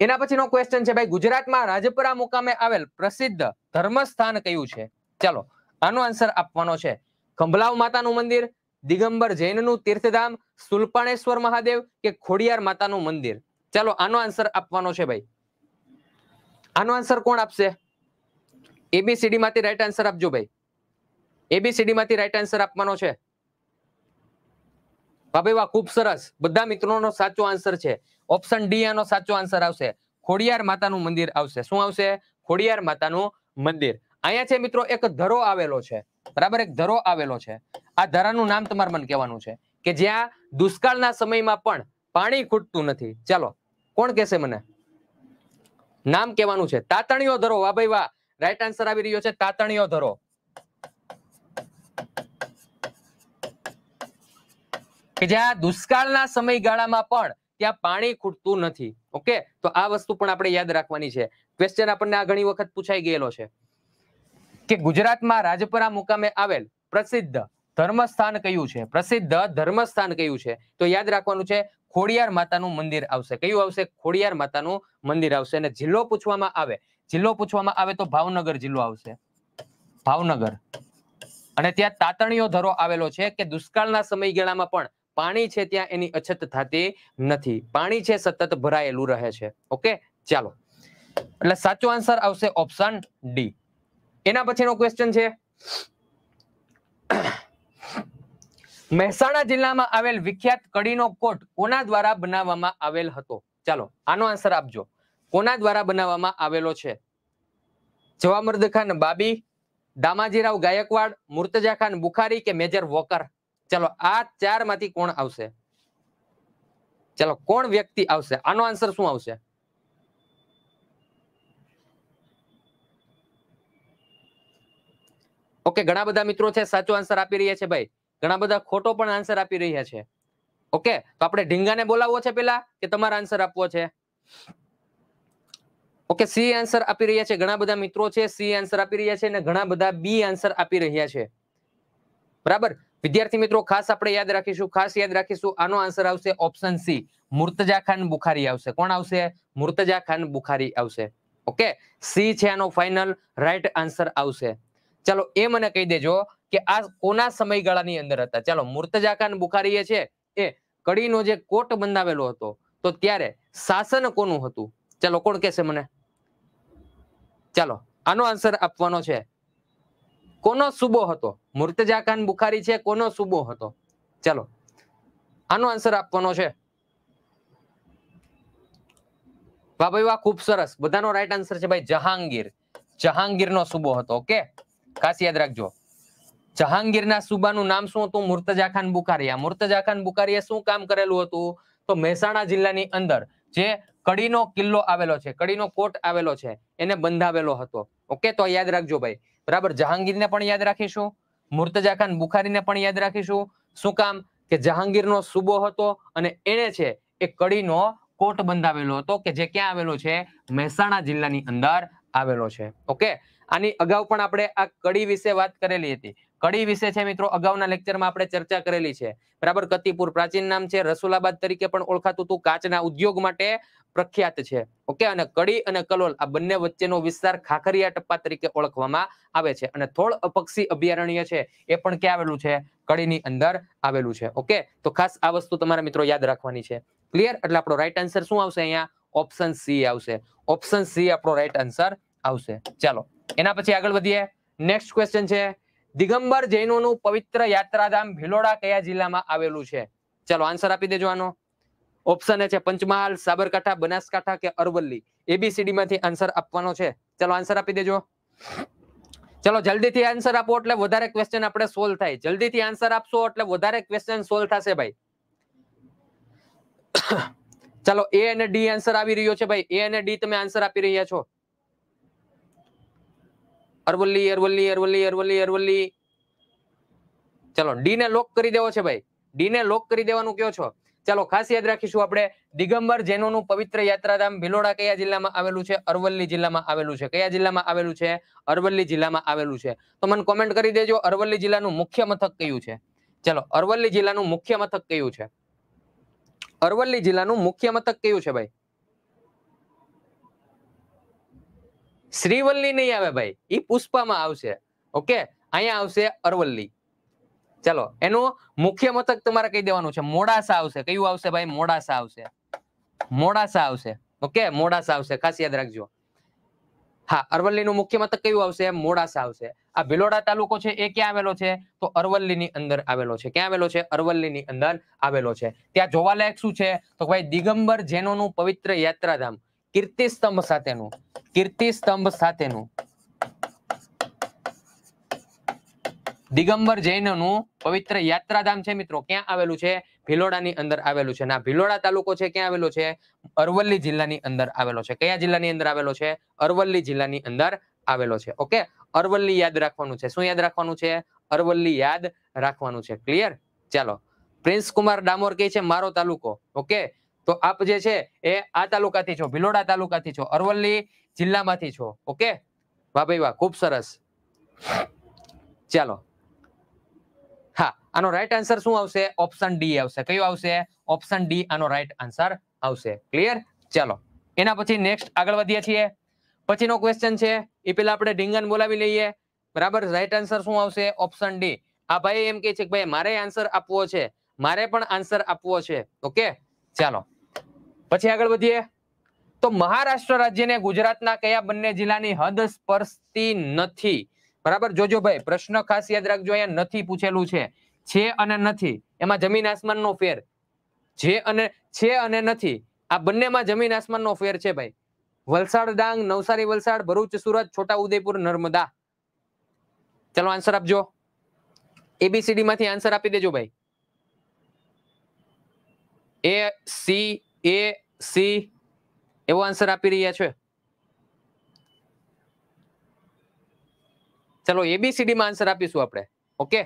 એના પછીનો ક્વેશ્ચન છે ભાઈ ગુજરાતમાં રાજપુરા મુકામે આવેલ પ્રસિદ્ધ ધર્મસ્થાન કયું છે ચાલો આનો આન્સર આપવાનો છે ખંભલાવ માતાનું મંદિર દિગંબર જૈનનું તીર્થધામ સુલપાણેશ્વર મહાદેવ કે ખોડિયાર માતાનું મંદિર ચાલો આનો આન્સર આપવાનો છે ભાઈ આનો આન્સર કોણ આપશે એબીસીડી માંથી રાઈટ આન્સર આપજો ભાઈ એબીસીડી માંથી રાઈટ આન્સર આપવાનો છે ખૂબ સરસ બધા મિત્રોનો સાચો આન્સર છે ઓપ્શન ડી આનો સાચો આન્સર આવશે ખોડિયાર માતાનું મંદિર આવશે શું આવશે ખોડિયાર માતાનું મંદિર અહીંયા છે મિત્રો એક ધરો આવેલો છે બરાબર એક ધરો આવેલો છે આ ધારાનું નામ તમારે મને કહેવાનું છે કે જ્યાં દુષ્કાળના સમયમાં પણ પાણી ખૂટતું નથી ચાલો કોણ કહેશે મને નામ કહેવાનું છે તાતણીઓ ધરો વાહ ભાઈ વાહ રાઈટ આન્સર આવી રહ્યો છે તાતણીઓ ધરો કે જ્યાં દુષ્કાળના સમયગાળામાં પણ ત્યાં પાણી ખૂટતું નથી ઓકે તો આ વસ્તુ પણ આપણે યાદ રાખવાની છે ક્વેશ્ચન આપણને આ ઘણી વખત પૂછાઈ ગયેલો છે કે ગુજરાતમાં રાજપરા મુકામે આવેલ પ્રસિદ્ધ ધર્મસ્થાન કયું છે પ્રસિદ્ધ ધર્મસ્થાન કયું છે તો યાદ રાખવાનું છે ખોડિયાર માતાનું મંદિર આવશે કયું આવશે ખોડિયાર માતાનું મંદિર આવશે અને જિલ્લો પૂછવામાં આવે જિલ્લો પૂછવામાં આવે તો ભાવનગર જિલ્લો આવશે ભાવનગર અને ત્યાં તાતણીયો ધરો આવેલો છે કે દુષ્કાળના સમયગાળામાં પણ પાણી છે ત્યાં એની અછત થતી નથી પાણી છે સતત ભરાયેલું રહે છે ઓકે ચાલો એટલે સાચો આન્સર આવશે ઓપ્શન ડી એના પછીનો ક્વેશ્ચન છે મહેસાણા જિલ્લામાં આવેલ વિખ્યાત કડીનો કોટ કોના દ્વારા બનાવવામાં આવેલ હતો ચાલો આનો આન્સર આપજો કોના દ્વારા બનાવવામાં આવેલો છે જવામર્દ ખાન બાબી દામાજીરાવ ગાયકવાડ મુર્તજા ખાન બુખારી કે મેજર વોકર ચાલો આ ચાર માંથી કોણ આવશે ચાલો કોણ વ્યક્તિ આવશે આનો આન્સર શું આવશે ઓકે ઘણા બધા મિત્રો છે સાચો આન્સર આપી રહ્યા છે ભાઈ ઘણા બધા ખોટો પણ આન્સર આપી રહ્યા છે ઓકે તો આપણે ઢીંગાને બોલાવવો છે પેલા કે તમારો આન્સર આપવો છે ઓકે સી આન્સર આપી રહ્યા છે ઘણા બધા મિત્રો છે સી આન્સર આપી રહ્યા છે અને ઘણા બધા બી આન્સર આપી રહ્યા છે બરાબર વિદ્યાર્થી મિત્રો ખાસ આપણે યાદ રાખીશું ખાસ યાદ રાખીશું આનો આન્સર આવશે ઓપ્શન સી મુર્તજા ખાન બુખારી આવશે કોણ આવશે મુર્તજા ખાન બુખારી આવશે ઓકે સી છે આનો ફાઇનલ રાઈટ આન્સર આવશે ચાલો એ મને કહી દેજો કે આ કોના સમયગાળાની અંદર હતા ચાલો મુર્તજા ખાન બુખારીએ છે એ કડીનો જે કોટ બંધાવેલો હતો તો ત્યારે શાસન કોનું હતું ચાલો કોણ કહેશે મને ચાલો આનો આન્સર આપવાનો છે કોનો સુબો હતો મુર્તજા બુખારી છે કોનો સુબો હતો ચાલો આનો આન્સર આપવાનો છે વાહ ભાઈ વાહ ખૂબ સરસ બધાનો રાઈટ આન્સર છે ભાઈ જહાંગીર જહાંગીરનો સુબો હતો ઓકે ખાસ યાદ રાખજો જહાંગીરના સુબાનું નામ શું હતું મુર્તજા ખાન બુખારિયા મુર્તજા ખાન બુખારીએ શું કામ કરેલું હતું તો મહેસાણા જિલ્લાની અંદર જે કડીનો કિલ્લો આવેલો છે કડીનો કોટ આવેલો છે એને બંધાવેલો હતો ઓકે તો યાદ રાખજો ભાઈ બરાબર જહાંગીરને પણ યાદ રાખીશું મુર્તજા ખાન બુખારીને પણ યાદ રાખીશું શું કામ કે જહાંગીરનો સૂબો હતો અને એણે છે એ કડીનો કોટ બંધાવેલો હતો કે જે ક્યાં આવેલો છે મહેસાણા જિલ્લાની અંદર આવેલો છે ઓકે આની અગાઉ પણ આપણે આ કડી વિશે વાત કરેલી હતી કડી વિશે છે મિત્રો અગાઉના લેક્ચરમાં આપણે ચર્ચા કરેલી છે બરાબર કતિપુર પ્રાચીન નામ છે રસુલાબાદ તરીકે પણ ઓળખાતું હતું કાચના ઉદ્યોગ માટે પ્રખ્યાત છે ઓકે અને કડી અને કલોલ આ બંને વચ્ચેનો વિસ્તાર ખાખરિયા ટપ્પા તરીકે ઓળખવામાં આવે છે અને થોડ અપક્ષી અભયારણ્ય છે એ પણ ક્યાં આવેલું છે કડીની અંદર આવેલું છે ઓકે તો ખાસ આ વસ્તુ તમારા મિત્રો યાદ રાખવાની છે ક્લિયર એટલે આપણો રાઈટ આન્સર શું આવશે અહીંયા ઓપ્શન સી આવશે ઓપ્શન સી આપણો રાઈટ આન્સર આવશે ચાલો એના પછી આગળ વધીએ નેક્સ્ટ ક્વેશ્ચન છે દિગંબર જૈનોનું પવિત્ર યાત્રાધામ ભિલોડા કયા જિલ્લામાં આવેલું છે ચલો આન્સર આપી દેજો આનો ઓપ્શન એ છે પંચમહાલ સાબરકાંઠા બનાસકાંઠા કે અરવલ્લી એબીસીડી માંથી આન્સર આપવાનો છે ચલો આન્સર આપી દેજો ચલો જલ્દીથી આન્સર આપો એટલે વધારે ક્વેશ્ચન આપણે સોલ્વ થાય જલ્દીથી આન્સર આપશો એટલે વધારે ક્વેશ્ચન સોલ્વ થશે ભાઈ ચલો એ અને ડી આન્સર આવી રહ્યો છે ભાઈ એ અને ડી તમે આન્સર આપી રહ્યા છો અરવલ્લી અરવલ્લી અરવલ્લી અરવલ્લી અરવલ્લી ચલો ડી ને લોક કરી દેવો છે ભાઈ ડી ને લોક કરી દેવાનું કયો છો ચાલો ખાસ યાદ રાખીશું આપણે દિગંબર જૈનોનું પવિત્ર યાત્રાધામ ભિલોડા કયા જિલ્લામાં આવેલું છે અરવલ્લી જિલ્લામાં આવેલું છે કયા જિલ્લામાં આવેલું છે અરવલ્લી જિલ્લામાં આવેલું છે તો મને કોમેન્ટ કરી દેજો અરવલ્લી જિલ્લાનું મુખ્ય મથક કયું છે ચાલો અરવલ્લી જિલ્લાનું મુખ્ય મથક કયું છે અરવલ્લી જિલ્લાનું મુખ્ય મથક કયું છે ભાઈ શ્રીવલ્લી નહીં આવે ભાઈ એ પુષ્પામાં આવશે ઓકે અહીંયા આવશે અરવલ્લી ચાલો એનું મુખ્ય મથક તમારે કહી દેવાનું છે મોડાસા આવશે કયું આવશે ભાઈ મોડાસા આવશે મોડાસા આવશે ઓકે મોડાસા આવશે ખાસ યાદ રાખજો હા અરવલ્લીનું મુખ્ય મથક કયું આવશે મોડાસા આવશે આ ભિલોડા તાલુકો છે એ ક્યાં આવેલો છે તો અરવલ્લીની અંદર આવેલો છે ક્યાં આવેલો છે અરવલ્લીની અંદર આવેલો છે ત્યાં જોવાલાયક શું છે તો ભાઈ દિગંબર જૈનોનું પવિત્ર યાત્રાધામ કીર્તિ સ્તંભ સાથેનું કીર્તિ સ્તંભ સાથેનું દિગંબર જૈનનું પવિત્ર યાત્રાધામ છે મિત્રો ક્યાં આવેલું છે ભિલોડાની અંદર આવેલું છે ના ભીલોડા તાલુકો છે ક્યાં આવેલો છે અરવલ્લી જિલ્લાની અંદર આવેલો છે કયા જિલ્લાની અંદર આવેલો છે અરવલ્લી જિલ્લાની અંદર આવેલો છે ઓકે અરવલ્લી યાદ રાખવાનું છે શું યાદ રાખવાનું છે અરવલ્લી યાદ રાખવાનું છે ક્લિયર ચાલો પ્રિન્સ કુમાર ડામોર કહે છે મારો તાલુકો ઓકે તો આપ જે છે એ આ તાલુકાથી છો ભિલોડા તાલુકાથી છો અરવલ્લી જિલ્લામાંથી છો ઓકે વાહ ભાઈ વાહ ખૂબ સરસ ચાલો હા આનો રાઈટ આન્સર શું આવશે ઓપ્શન ડી આવશે કયો આવશે ઓપ્શન ડી આનો રાઈટ આન્સર આવશે ક્લિયર ચાલો એના પછી નેક્સ્ટ આગળ વધીએ છીએ પછીનો ક્વેશ્ચન છે એ પેલા આપણે ઢીંગન બોલાવી લઈએ બરાબર રાઈટ આન્સર શું આવશે ઓપ્શન ડી આ ભાઈ એમ કે છે કે ભાઈ મારે આન્સર આપવો છે મારે પણ આન્સર આપવો છે ઓકે ચાલો પછી આગળ વધીએ તો મહારાષ્ટ્ર રાજ્યને ગુજરાતના કયા બંને જિલ્લાની હદ સ્પર્શતી નથી બરાબર જોજો ભાઈ પ્રશ્ન ખાસ યાદ રાખજો અહીંયા નથી પૂછેલું છે છે અને નથી એમાં જમીન આસમાનનો ફેર છે અને છે અને નથી આ બંનેમાં જમીન આસમાનનો ફેર છે ભાઈ વલસાડ ડાંગ નવસારી વલસાડ ભરૂચ સુરત છોટા ઉદયપુર નર્મદા ચલો આન્સર આપજો એબીસીડી માંથી આન્સર આપી દેજો ભાઈ એ સી એ સી એવો આન્સર આપી રહ્યા છે ચલો એબીસીડી માં આન્સર આપીશું આપણે ઓકે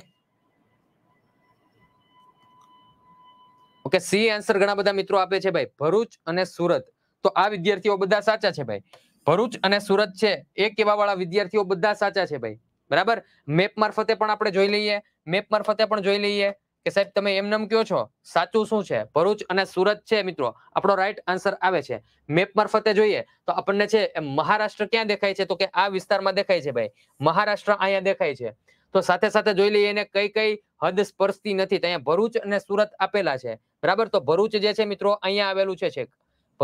ઓકે સી આન્સર ઘણા બધા મિત્રો આપે છે ભાઈ ભરૂચ અને સુરત તો આ વિદ્યાર્થીઓ બધા સાચા છે ભાઈ ભરૂચ અને સુરત છે એ કેવા વાળા વિદ્યાર્થીઓ બધા સાચા છે ભાઈ બરાબર મેપ મારફતે પણ આપણે જોઈ લઈએ મેપ મારફતે પણ જોઈ લઈએ કે સાહેબ તમે એમ નામ કયો છો સાચું શું છે ભરૂચ અને સુરત છે મિત્રો આપણો રાઈટ આન્સર આવે છે મેપ મારફતે જોઈએ તો આપણને છે મહારાષ્ટ્ર ક્યાં દેખાય છે તો કે આ વિસ્તારમાં દેખાય છે ભાઈ મહારાષ્ટ્ર અહીંયા દેખાય છે તો સાથે સાથે જોઈ લઈએ એને કઈ કઈ હદ સ્પર્શતી નથી તો અહીંયા ભરૂચ અને સુરત આપેલા છે બરાબર તો ભરૂચ જે છે મિત્રો અહીંયા આવેલું છે છેક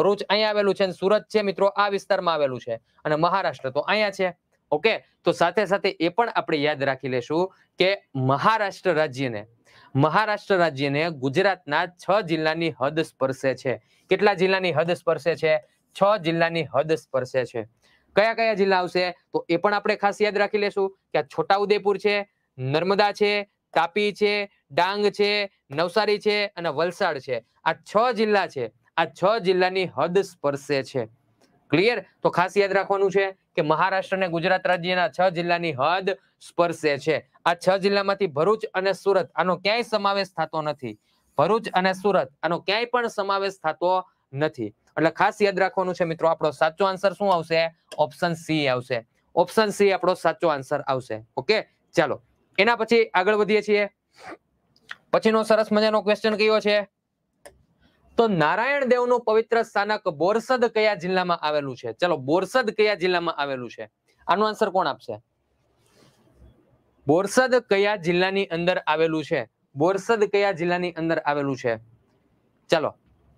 ભરૂચ અહીંયા આવેલું છે અને સુરત છે મિત્રો આ વિસ્તારમાં આવેલું છે અને મહારાષ્ટ્ર તો અહીંયા છે ઓકે તો સાથે સાથે એ પણ આપણે યાદ રાખી લેશું કે મહારાષ્ટ્ર રાજ્યને મહારાષ્ટ્ર રાજ્યને ગુજરાતના છ જિલ્લાની હદ સ્પર્શે છે કેટલા જિલ્લાની હદ સ્પર્શે છે છ જિલ્લાની હદ સ્પર્શે છે કયા કયા જિલ્લા આવશે તો એ પણ આપણે ખાસ યાદ રાખી લેશું કે આ ઉદેપુર છે નર્મદા છે તાપી છે ડાંગ છે નવસારી છે અને વલસાડ છે આ છ જિલ્લા છે આ છ જિલ્લાની હદ સ્પર્શે છે ક્લિયર તો ખાસ યાદ રાખવાનું છે કે મહારાષ્ટ્ર અને ગુજરાત રાજ્યના છ જિલ્લાની હદ સ્પર્શે છે આ છ જિલ્લામાંથી ભરૂચ અને સુરત આનો ક્યાંય સમાવેશ થતો નથી ભરૂચ અને સુરત આનો ક્યાંય પણ સમાવેશ થતો નથી એટલે ખાસ યાદ રાખવાનું છે મિત્રો આપણો સાચો આન્સર શું આવશે ઓપ્શન સી આવશે ઓપ્શન સી આપણો સાચો આન્સર આવશે ઓકે ચાલો એના પછી આગળ વધીએ છીએ પછીનો સરસ મજાનો ક્વેશ્ચન કયો છે તો નારાયણ દેવનું પવિત્ર સ્થાનક બોરસદ કયા જિલ્લામાં આવેલું છે ચલો બોરસદ કયા જિલ્લામાં આવેલું છે આનો આન્સર કોણ આપશે બોરસદ કયા જિલ્લાની અંદર આવેલું છે બોરસદ કયા જિલ્લાની અંદર આવેલું છે ચાલો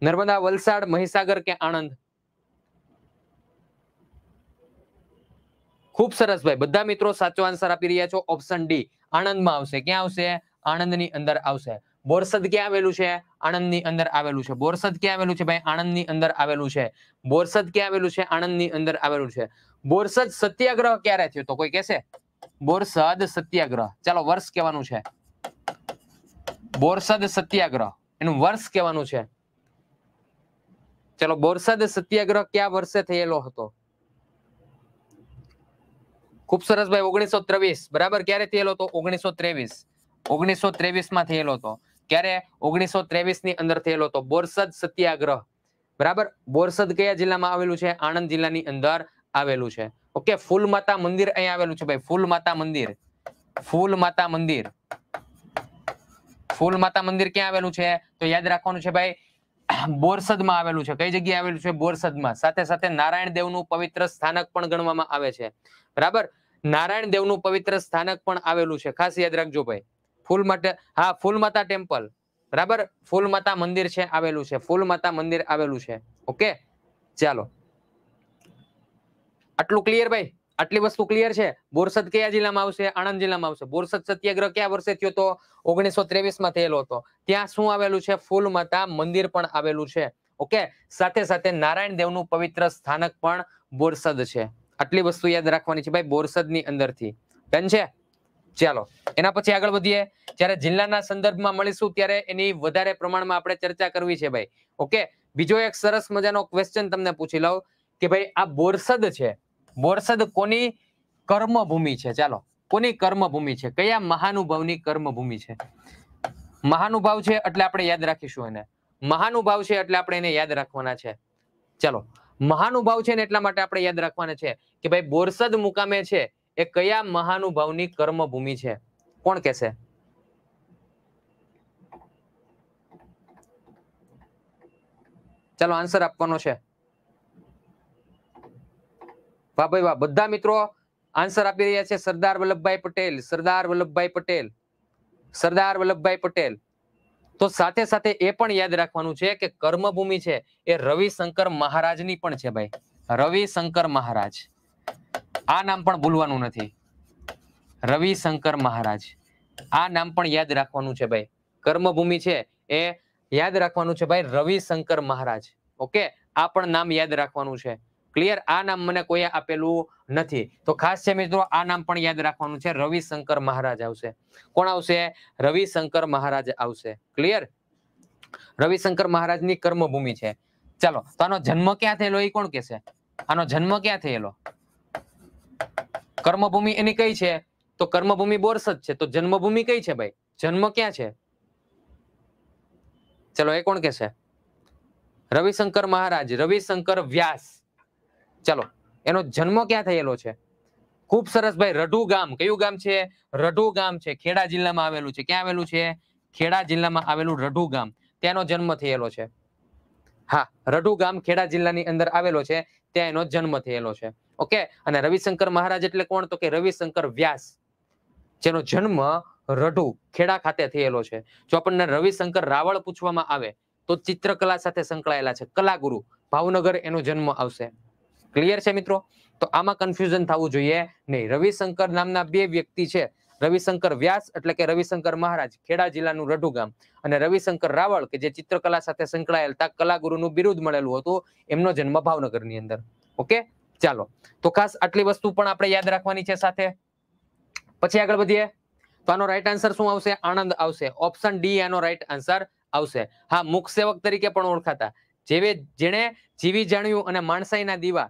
નર્મદા વલસાડ મહીસાગર કે આણંદ ખૂબ સરસ ભાઈ બધા મિત્રો સાચો આન્સર આપી રહ્યા છો ઓપ્શન ડી આણંદમાં આવશે ક્યાં આવશે આણંદની અંદર આવશે બોરસદ ક્યાં આવેલું છે આણંદની અંદર આવેલું છે બોરસદ ક્યાં આવેલું છે ભાઈ આણંદની અંદર આવેલું છે બોરસદ ક્યાં આવેલું છે આણંદની અંદર આવેલું છે બોરસદ સત્યાગ્રહ ક્યારે થયો તો કોઈ કહેશે બોરસદ સત્યાગ્રહ ચાલો વર્ષ કહેવાનું છે બોરસદ સત્યાગ્રહ એનું વર્ષ કહેવાનું છે ચલો બોરસદ સત્યાગ્રહ કયા વર્ષે થયેલો હતો ખૂબ સરસ ભાઈ ઓગણીસો ત્રેવીસ બરાબર ક્યારે થયેલો હતો ઓગણીસો ત્રેવીસ ઓગણીસો ત્રેવીસ માં થયેલો હતો ક્યારે ઓગણીસો ત્રેવીસ ની અંદર થયેલો હતો બોરસદ સત્યાગ્રહ બરાબર બોરસદ કયા જિલ્લામાં આવેલું છે આણંદ જિલ્લાની અંદર આવેલું છે ઓકે ફૂલ માતા મંદિર અહીં આવેલું છે ભાઈ ફૂલ માતા મંદિર ફૂલ માતા મંદિર ફૂલ માતા મંદિર ક્યાં આવેલું છે તો યાદ રાખવાનું છે ભાઈ બોરસદમાં આવેલું છે કઈ જગ્યાએ આવેલું છે બોરસદમાં સાથે સાથે નારાયણ દેવનું પવિત્ર સ્થાનક પણ ગણવામાં આવે છે બરાબર નારાયણ દેવનું પવિત્ર સ્થાનક પણ આવેલું છે ખાસ યાદ રાખજો ભાઈ ફૂલ માટે હા ફૂલ માતા ટેમ્પલ બરાબર ફૂલ માતા મંદિર છે આવેલું છે ફૂલ માતા મંદિર આવેલું છે ઓકે ચાલો આટલું ક્લિયર ભાઈ આટલી વસ્તુ ક્લિયર છે બોરસદ કયા જિલ્લામાં આવશે આણંદ જિલ્લામાં આવશે બોરસદ સત્યાગ્રહ ક્યાં વર્ષે થયો હતો ઓગણીસો માં થયેલો હતો ત્યાં શું આવેલું છે ફૂલ માતા મંદિર પણ આવેલું છે ઓકે સાથે સાથે નારાયણ દેવનું પવિત્ર સ્થાનક પણ બોરસદ છે આટલી વસ્તુ યાદ રાખવાની છે ભાઈ બોરસદની અંદરથી ડન છે ચાલો એના પછી આગળ વધીએ જ્યારે જિલ્લાના સંદર્ભમાં મળીશું ત્યારે એની વધારે પ્રમાણમાં આપણે ચર્ચા કરવી છે ભાઈ ઓકે બીજો એક સરસ મજાનો ક્વેશ્ચન તમને પૂછી લઉં કે ભાઈ આ બોરસદ છે બોરસદ કોની કર્મભૂમિ છે ચાલો કોની કર્મભૂમિ છે કયા મહાનુભાવની કર્મભૂમિ છે મહાનુભાવ છે એટલે આપણે યાદ રાખીશું એને મહાનુભાવ છે એટલે આપણે એને યાદ રાખવાના છે ચાલો મહાનુભાવ છે ને એટલા માટે આપણે યાદ રાખવાના છે કે ભાઈ બોરસદ મુકામે છે એ કયા મહાનુભાવની કર્મભૂમિ છે કોણ કેસે ચાલો આન્સર આપવાનો છે વાહ ભાઈ વાહ બધા મિત્રો આન્સર આપી રહ્યા છે સરદાર વલ્લભભાઈ પટેલ સરદાર વલ્લભભાઈ પટેલ સરદાર વલ્લભભાઈ પટેલ તો સાથે સાથે એ પણ યાદ રાખવાનું છે કે કર્મભૂમિ છે એ રવિશંકર મહારાજની પણ છે ભાઈ રવિશંકર મહારાજ આ નામ પણ ભૂલવાનું નથી રવિશંકર મહારાજ આ નામ પણ યાદ રાખવાનું છે ભાઈ કર્મભૂમિ છે એ યાદ રાખવાનું છે ભાઈ રવિશંકર મહારાજ ઓકે આ પણ નામ યાદ રાખવાનું છે ક્લિયર આ નામ મને કોઈ આપેલું નથી તો ખાસ છે મિત્રો આ નામ પણ યાદ રાખવાનું છે રવિશંકર મહારાજ આવશે કોણ આવશે રવિશંકર મહારાજ આવશે ક્લિયર રવિશંકર મહારાજની કર્મભૂમિ છે ચાલો તો આનો જન્મ ક્યાં થયેલો એ કોણ કહેશે આનો જન્મ ક્યાં થયેલો કર્મભૂમિ એની કઈ છે તો કર્મભૂમિ બોરસદ છે તો જન્મભૂમિ કઈ છે ભાઈ જન્મ ક્યાં છે ચલો એ કોણ કેસે રવિશંકર મહારાજ રવિશંકર વ્યાસ ચાલો એનો જન્મ ક્યાં થયેલો છે ખૂબ સરસ ભાઈ રઢુ ગામ કયું ગામ છે રઢુ ગામ છે ખેડા જિલ્લામાં આવેલું છે ક્યાં આવેલું છે ખેડા જિલ્લામાં આવેલું રઢુ ગામ ત્યાંનો જન્મ થયેલો છે હા રઢુ ગામ ખેડા જિલ્લાની અંદર આવેલો છે ત્યાં એનો જન્મ થયેલો છે ઓકે અને રવિશંકર મહારાજ એટલે કોણ તો કે રવિશંકર વ્યાસ જેનો જન્મ રઢુ ખેડા ખાતે થયેલો છે જો આપણને રવિશંકર રાવળ પૂછવામાં આવે તો ચિત્રકલા સાથે સંકળાયેલા છે કલાગુરુ ભાવનગર એનો જન્મ આવશે ક્લિયર છે મિત્રો તો આમાં કન્ફ્યુઝન થવું જોઈએ નહીં રવિશંકર નામના બે વ્યક્તિ છે રવિશંકર વ્યાસ એટલે કે રવિશંકર મહારાજ ખેડા જિલ્લાનું રઢુ ગામ અને રવિશંકર રાવળ કે જે ચિત્રકલા સાથે સંકળાયેલ તા કલાગુરુનું બિરુદ મળેલું હતું એમનો જન્મ ભાવનગરની અંદર ઓકે ચાલો તો ખાસ આટલી વસ્તુ પણ આપણે યાદ રાખવાની છે સાથે પછી આગળ વધીએ તો આનો રાઈટ આન્સર શું આવશે આણંદ આવશે ઓપ્શન ડી આનો રાઈટ આન્સર આવશે હા મુખ સેવક તરીકે પણ ઓળખાતા જેવે જેણે જીવી જાણ્યું અને માણસાઈના દીવા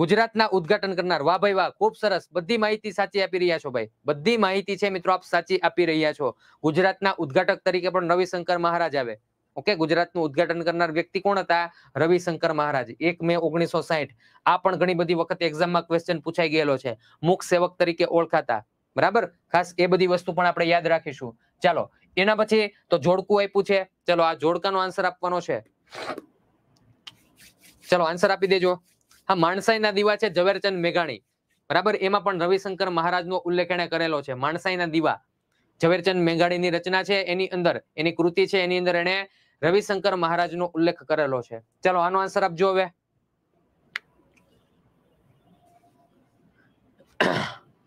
ગુજરાતના ઉદઘાટન કરનાર વાહ ભાઈ વાહ ખૂબ સરસ બધી માહિતી સાચી આપી રહ્યા છો ભાઈ બધી માહિતી છે મિત્રો આપ સાચી આપી રહ્યા છો ગુજરાતના ઉદઘાટક તરીકે પણ રવિશંકર મહારાજ આવે ઓકે ગુજરાતનું ઉદઘાટન કરનાર વ્યક્તિ કોણ હતા રવિશંકર મહારાજ એક મે ઓગણીસો સાહીઠ આ પણ ઘણી બધી વખત એક્ઝામમાં ક્વેશ્ચન પૂછાઈ ગયેલો છે મુખ સેવક તરીકે ઓળખાતા બરાબર ખાસ એ બધી વસ્તુ પણ આપણે યાદ રાખીશું ચાલો એના પછી તો જોડકું આપ્યું છે ચલો આ જોડકાનો આન્સર આપવાનો છે ચલો આન્સર આપી દેજો હા માણસાઈના દીવા છે ઝવેરચંદ મેઘાણી બરાબર એમાં પણ રવિશંકર મહારાજનો ઉલ્લેખ એણે કરેલો છે માણસાઈ દીવા ઝવેરચંદ મેઘાણીની રચના છે એની અંદર એની કૃતિ છે એની અંદર એણે રવિશંકર મહારાજનો ઉલ્લેખ કરેલો છે ચાલો આનો આન્સર આપજો હવે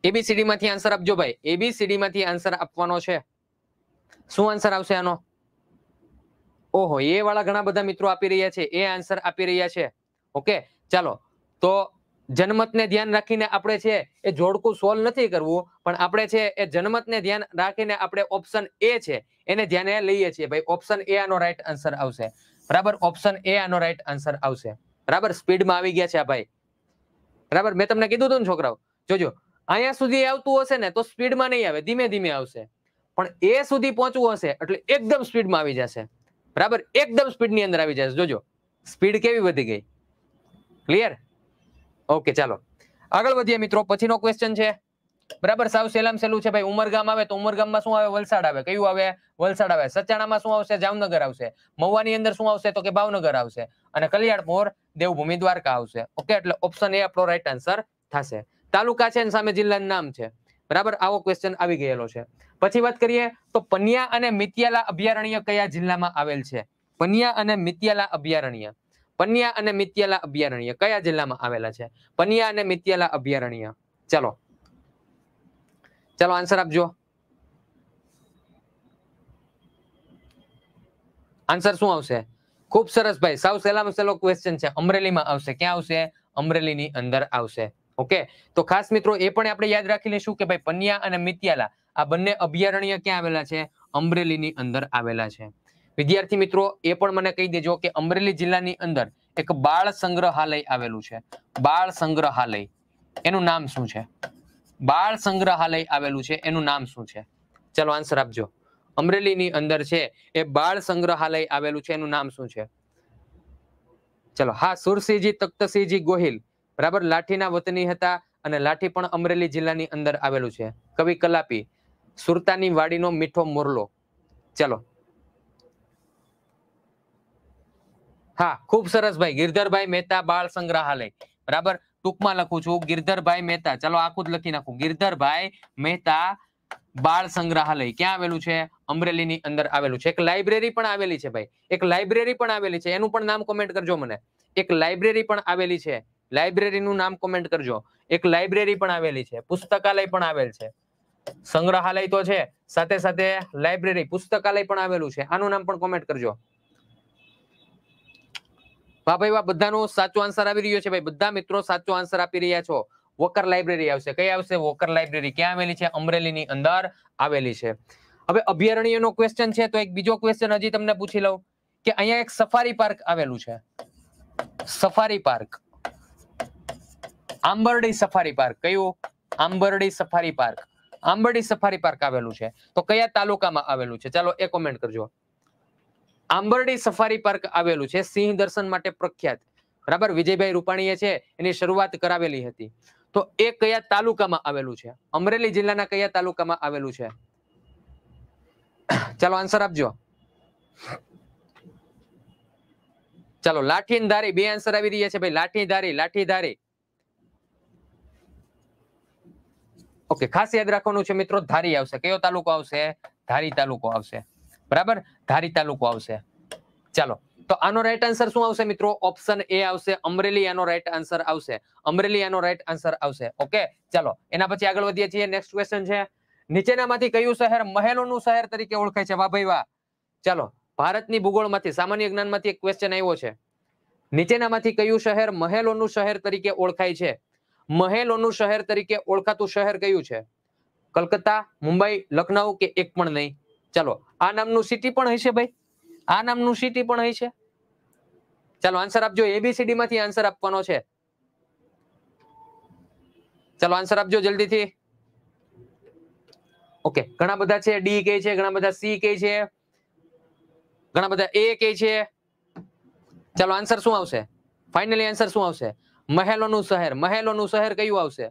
એબીસીડી માંથી આન્સર આપજો ભાઈ એબીસીડી માંથી આન્સર આપવાનો છે શું આન્સર આવશે આનો ઓહો એ વાળા ઘણા બધા મિત્રો આપી રહ્યા છે એ આન્સર આપી રહ્યા છે ઓકે ચાલો તો જનમતને ધ્યાન રાખીને આપણે છે એ જોડકું સોલ્વ નથી કરવું પણ આપણે છે એ જનમતને ધ્યાન રાખીને આપણે ઓપ્શન એ છે એને ધ્યાને લઈએ છીએ ભાઈ ઓપ્શન એ આનો રાઈટ આન્સર આવશે બરાબર ઓપ્શન એ આનો રાઈટ આન્સર આવશે બરાબર સ્પીડમાં આવી ગયા છે આ ભાઈ બરાબર મેં તમને કીધું હતું ને છોકરાઓ જોજો અહીંયા સુધી આવતું હશે ને તો સ્પીડમાં નહીં આવે ધીમે ધીમે આવશે પણ એ સુધી પહોંચવું હશે એટલે એકદમ સ્પીડમાં આવી જશે બરાબર એકદમ સ્પીડની અંદર આવી જશે જોજો સ્પીડ કેવી વધી ગઈ ક્લિયર ઓકે ચાલો આગળ વધીએ મિત્રો પછીનો ક્વેશ્ચન છે બરાબર સાવ સેલામ સેલું છે ભાઈ ઉમરગામ આવે તો ઉમરગામમાં શું આવે વલસાડ આવે કયું આવે વલસાડ આવે સચાણામાં શું આવશે જામનગર આવશે મહુવાની અંદર શું આવશે તો કે ભાવનગર આવશે અને કલ્યાણપુર દેવભૂમિ દ્વારકા આવશે ઓકે એટલે ઓપ્શન એ આપણો રાઈટ આન્સર થશે તાલુકા છે અને સામે જિલ્લાનું નામ છે બરાબર આવો ક્વેશ્ચન આવી ગયેલો છે પછી વાત કરીએ તો પન્યા અને મિત્યાલા અભયારણ્ય કયા જિલ્લામાં આવેલ છે પન્યા અને મિત્યાલા અભયારણ્ય પન્યા અને મિત્યાલા અભયારણ્ય કયા જિલ્લામાં આવેલા છે પન્યા અને મિત્યાલા અભયારણ્ય ચલો ચલો આન્સર આપજો આન્સર શું આવશે ખૂબ સરસ ભાઈ સાવ સહેલામાં સહેલો ક્વેશ્ચન છે અમરેલીમાં આવશે ક્યાં આવશે અમરેલીની અંદર આવશે ઓકે તો ખાસ મિત્રો એ પણ આપણે યાદ રાખી લઈશું કે ભાઈ પન્યા અને મિત્યાલા આ બંને અભયારણ્ય ક્યાં આવેલા છે અમરેલીની અંદર આવેલા છે વિદ્યાર્થી મિત્રો એ પણ મને કહી દેજો કે અમરેલી જિલ્લાની અંદર એક બાળ સંગ્રહાલય આવેલું છે બાળ સંગ્રહાલય એનું નામ શું છે બાળ સંગ્રહાલય આવેલું છે એનું નામ શું છે ચલો આન્સર આપજો અમરેલીની અંદર છે એ બાળ સંગ્રહાલય આવેલું છે એનું નામ શું છે ચલો હા સુરસિંહજી તખ્તસિંહજી ગોહિલ બરાબર લાઠીના વતની હતા અને લાઠી પણ અમરેલી જિલ્લાની અંદર આવેલું છે કવિ કલાપી સુરતાની વાડીનો મીઠો મોરલો ચલો હા ખૂબ સરસ ભાઈ ગિરધરભાઈ મહેતા બાળ સંગ્રહાલય બરાબર ટૂંકમાં લખું છું ગિરધરભાઈ મહેતા ચલો આખું જ લખી નાખું ગિરધરભાઈ મહેતા બાળ સંગ્રહાલય ક્યાં આવેલું છે અમરેલીની અંદર આવેલું છે એક લાઇબ્રેરી પણ આવેલી છે ભાઈ એક લાઇબ્રેરી પણ આવેલી છે એનું પણ નામ કોમેન્ટ કરજો મને એક લાઇબ્રેરી પણ આવેલી છે લાઇબ્રેરીનું નામ કોમેન્ટ કરજો એક લાઇબ્રેરી પણ આવેલી છે પુસ્તકાલય પણ આવેલ છે સંગ્રહાલય તો છે સાથે સાથે લાઇબ્રેરી પુસ્તકાલય પણ આવેલું છે આનું નામ પણ કોમેન્ટ કરજો વાહ ભાઈ વાહ બધાનો સાચો આન્સર આવી રહ્યો છે ભાઈ બધા મિત્રો સાચો આન્સર આપી રહ્યા છો વોકર લાઇબ્રેરી આવશે કઈ આવશે વોકર લાઇબ્રેરી ક્યાં આવેલી છે અમરેલીની અંદર આવેલી છે હવે અભયારણ્યનો ક્વેશ્ચન છે તો એક બીજો ક્વેશ્ચન હજી તમને પૂછી લઉં કે અહીંયા એક સફારી પાર્ક આવેલું છે safari park Ambardi safari park કયું Ambardi safari park Ambardi safari park આવેલું છે તો કયા તાલુકામાં આવેલું છે ચાલો એ કોમેન્ટ કરજો આંબરડી સફારી પાર્ક આવેલું છે સિંહ દર્શન માટે પ્રખ્યાત બરાબર વિજયભાઈ રૂપાણીએ છે એની શરૂઆત કરાવેલી હતી તો એ કયા તાલુકામાં આવેલું છે અમરેલી જિલ્લાના કયા તાલુકામાં આવેલું છે ચાલો આન્સર આપજો ચાલો ધારી બે આન્સર આવી રહ્યા છે ભાઈ લાઠી ધારી લાઠી ધારી ઓકે ખાસ યાદ રાખવાનું છે મિત્રો ધારી આવશે કયો તાલુકો આવશે ધારી તાલુકો આવશે બરાબર ધારી તાલુકો આવશે ચાલો તો આનો રાઈટ આન્સર શું આવશે મિત્રો ઓપ્શન એ આવશે અમરેલી આનો રાઈટ આન્સર આવશે અમરેલી આનો રાઈટ આન્સર આવશે ઓકે ચાલો એના પછી આગળ વધીએ છીએ નેક્સ્ટ ક્વેશ્ચન છે નીચેનામાંથી કયું શહેર મહેલોનું શહેર તરીકે ઓળખાય છે વાહ વાહ ચાલો ભારતની ભૂગોળમાંથી સામાન્ય જ્ઞાનમાંથી એક ક્વેશ્ચન આવ્યો છે નીચેનામાંથી કયું શહેર મહેલોનું શહેર તરીકે ઓળખાય છે મહેલોનું શહેર તરીકે ઓળખાતું શહેર કયું છે કલકત્તા મુંબઈ લખનઉ કે એક પણ નહીં ચાલો આ નામનું સિટી પણ હશે ભાઈ આ નામનું સિટી પણ હશે ચાલો આન્સર આપજો એબીસીડી માંથી આન્સર આપવાનો છે ચાલો આન્સર આપજો જલ્દીથી ઓકે ઘણા બધા છે ડી કે છે ઘણા બધા સી કે છે ઘણા બધા એ કે છે ચાલો આન્સર શું આવશે ફાઇનલી આન્સર શું આવશે મહેલોનું શહેર મહેલોનું શહેર કયું આવશે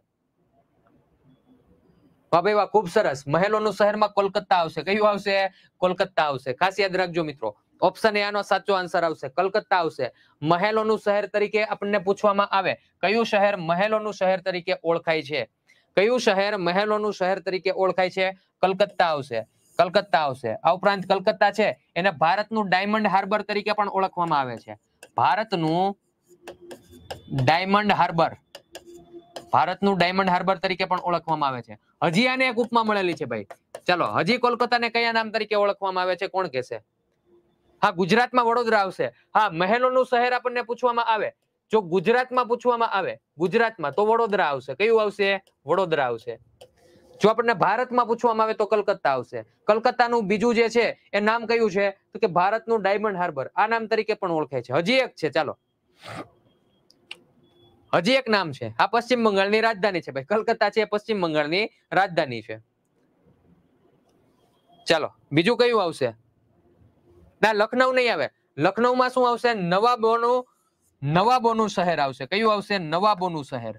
વાહ વાહ ખૂબ સરસ મહેલોનું શહેરમાં કોલકાતા આવશે કયું આવશે કોલકાતા આવશે ખાસ યાદ રાખજો મિત્રો ઓપ્શન એ આનો સાચો આન્સર આવશે કલકત્તા આવશે મહેલોનું શહેર તરીકે આપણને પૂછવામાં આવે કયું શહેર મહેલોનું શહેર તરીકે ઓળખાય છે કયું શહેર મહેલોનું શહેર તરીકે ઓળખાય છે કલકત્તા આવશે કલકત્તા આવશે આ ઉપરાંત કલકત્તા છે એને ભારતનું ડાયમંડ હાર્બર તરીકે પણ ઓળખવામાં આવે છે ભારતનું ડાયમંડ હાર્બર ભારતનું ડાયમંડ હાર્બર તરીકે પણ ઓળખવામાં આવે છે હજી આને એક ઉપમા મળેલી છે ભાઈ ચલો હજી કોલકાતાને કયા નામ તરીકે ઓળખવામાં આવે છે કોણ કહેશે હા ગુજરાતમાં વડોદરા આવશે હા મહેલોનું શહેર આપણને પૂછવામાં આવે જો ગુજરાતમાં પૂછવામાં આવે ગુજરાતમાં તો વડોદરા આવશે કયું આવશે વડોદરા આવશે જો આપણને ભારતમાં પૂછવામાં આવે તો કલકત્તા આવશે કલકત્તાનું બીજું જે છે એ નામ કયું છે તો કે ભારતનું ડાયમંડ હાર્બર આ નામ તરીકે પણ ઓળખાય છે હજી એક છે ચાલો હજી એક નામ છે આ પશ્ચિમ બંગાળની રાજધાની છે ભાઈ કલકત્તા છે પશ્ચિમ બંગાળની રાજધાની છે ચાલો બીજું કયું આવશે ના લખનઉ નહીં આવે લખનઉમાં શું આવશે નવાબોનું નવાબોનું શહેર આવશે કયું આવશે નવાબોનું શહેર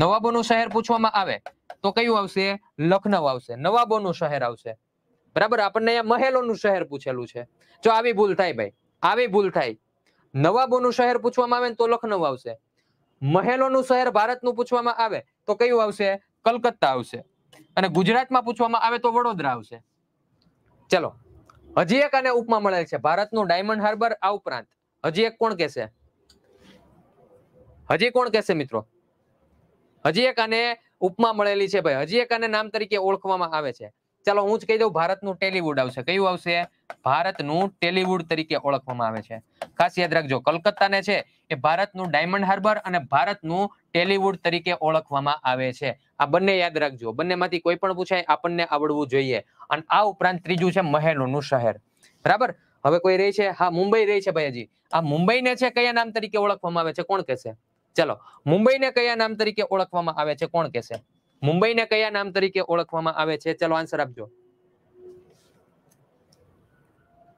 નવાબોનું શહેર પૂછવામાં આવે તો કયું આવશે લખનઉ આવશે નવાબોનું શહેર આવશે બરાબર આપણને અહીંયા મહેલોનું શહેર પૂછેલું છે જો આવી ભૂલ થાય ભાઈ આવી ભૂલ થાય નવાબોનું શહેર પૂછવામાં આવે ને તો લખનઉ આવશે મહેલોનું શહેર ભારતનું પૂછવામાં આવે તો કયું આવશે કલકત્તા આવશે અને ગુજરાતમાં પૂછવામાં આવે તો વડોદરા આવશે ચલો હજી એક આને ઉપમા મળેલ છે ભારતનું ડાયમંડ હાર્બર આ ઉપરાંત હજી એક કોણ કહેશે હજી કોણ કહેશે મિત્રો હજી એક આને ઉપમા મળેલી છે ભાઈ હજી એક આને નામ તરીકે ઓળખવામાં આવે છે ચાલો હું જ કહી દઉં ભારતનું ટેલિવુડ આવશે કયું આવશે ભારતનું ટેલિવુડ તરીકે ઓળખવામાં આવે છે ખાસ યાદ રાખજો કલકત્તાને છે એ ભારતનું ડાયમંડ હાર્બર અને ભારતનું ટેલિવુડ તરીકે ઓળખવામાં આવે છે આ બંને યાદ રાખજો બંનેમાંથી કોઈ પણ પૂછાય આપણને આવડવું જોઈએ અને આ ઉપરાંત ત્રીજું છે મહેલોનું શહેર બરાબર હવે કોઈ રહી છે હા મુંબઈ રહી છે ભાઈજી આ મુંબઈને છે કયા નામ તરીકે ઓળખવામાં આવે છે કોણ કહેશે ચલો મુંબઈને કયા નામ તરીકે ઓળખવામાં આવે છે કોણ કહેશે મુંબઈને કયા નામ તરીકે ઓળખવામાં આવે છે ચલો આન્સર આપજો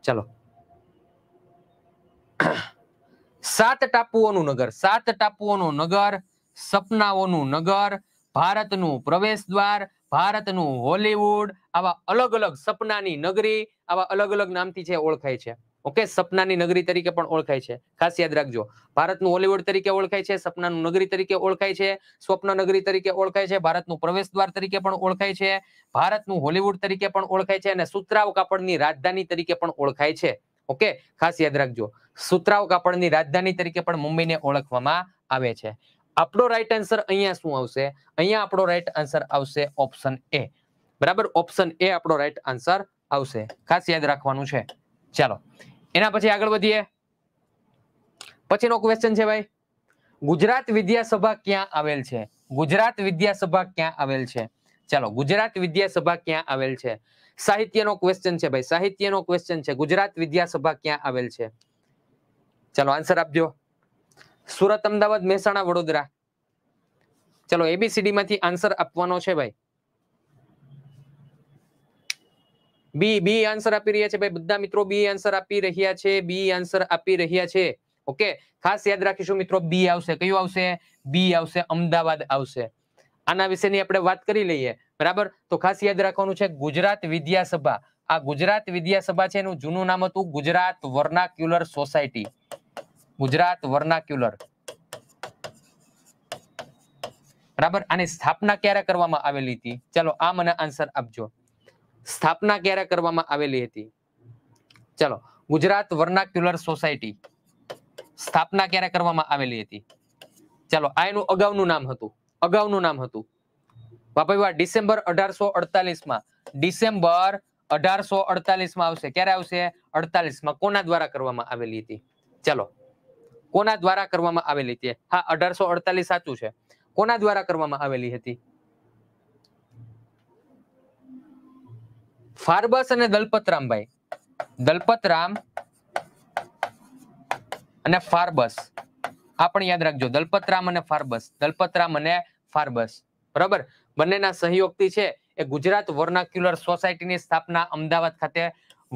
ચલો સાત ટાપુઓનું નગર સાત ટાપુઓનું નગર સપનાઓનું નગર ભારતનું પ્રવેશ દ્વાર ભારતનું હોલીવુડ આવા અલગ અલગ સપનાની નગરી આવા અલગ અલગ નામથી છે ઓળખાય છે ઓકે સપનાની નગરી તરીકે પણ ઓળખાય છે ખાસ યાદ રાખજો ભારતનું હોલીવુડ તરીકે ઓળખાય છે સપનાનું નગરી તરીકે ઓળખાય છે સ્વપ્ન નગરી તરીકે ઓળખાય છે ભારતનું પ્રવેશ દ્વાર તરીકે પણ ઓળખાય છે ભારતનું હોલીવુડ તરીકે પણ ઓળખાય છે અને સુતરાવ કાપડની રાજધાની તરીકે પણ ઓળખાય છે ઓકે ખાસ યાદ રાખજો સુતરાવ કાપડની રાજધાની તરીકે પણ મુંબઈને ઓળખવામાં આવે છે આપણો રાઈટ આન્સર અહીંયા શું આવશે અહીંયા આપણો રાઈટ આન્સર આવશે ઓપ્શન એ બરાબર ઓપ્શન એ આપણો રાઈટ આન્સર આવશે ખાસ યાદ રાખવાનું છે ચાલો એના પછી આગળ વધીએ પછીનો ક્વેશ્ચન છે ભાઈ ગુજરાત વિદ્યાસભા ક્યાં આવેલ છે ગુજરાત વિદ્યાસભા ક્યાં આવેલ છે ચાલો ગુજરાત વિદ્યાસભા ક્યાં આવેલ છે સાહિત્યનો ક્વેશ્ચન છે ભાઈ સાહિત્યનો ક્વેશ્ચન છે ગુજરાત વિદ્યાસભા ક્યાં આવેલ છે ચાલો આન્સર આપજો સુરત અમદાવાદ મહેસાણા વડોદરા ચલો એબીસીડી માંથી આન્સર આપવાનો છે ભાઈ બી બી આન્સર આપી રહ્યા છે ભાઈ બધા મિત્રો બી આન્સર આપી રહ્યા છે બી આન્સર આપી રહ્યા છે ઓકે ખાસ યાદ રાખીશું મિત્રો બી આવશે કયું આવશે બી આવશે અમદાવાદ આવશે આના વિશેની આપણે વાત કરી લઈએ બરાબર તો ખાસ યાદ રાખવાનું છે ગુજરાત વિદ્યાસભા આ ગુજરાત વિદ્યાસભા છે એનું જૂનું નામ હતું Gujarat Vernacular Society Gujarat Vernacular બરાબર આની સ્થાપના ક્યારે કરવામાં આવેલી હતી ચાલો આ મને આન્સર આપજો સ્થાપના ક્યારે કરવામાં આવેલી હતી ચલો ગુજરાત વર્નાક્યુલર સોસાયટી સ્થાપના ક્યારે કરવામાં આવેલી હતી ચલો આ એનું અગાઉનું નામ હતું અગાઉનું નામ હતું બાપા ડિસેમ્બર અઢારસો માં ડિસેમ્બર અઢારસો માં આવશે ક્યારે આવશે અડતાલીસમાં કોના દ્વારા કરવામાં આવેલી હતી ચલો કોના દ્વારા કરવામાં આવેલી હતી હા અઢારસો અડતાલીસ સાચું છે કોના દ્વારા કરવામાં આવેલી હતી ફારબસ અને દલપતરામભાઈ દલપતરામ અને ફારબસ આ પણ યાદ રાખજો દલપતરામ અને ફારબસ દલપતરામ અને ફારબસ બરાબર બંનેના સહયોગથી છે એ ગુજરાત વર્નાક્યુલર સોસાયટીની સ્થાપના અમદાવાદ ખાતે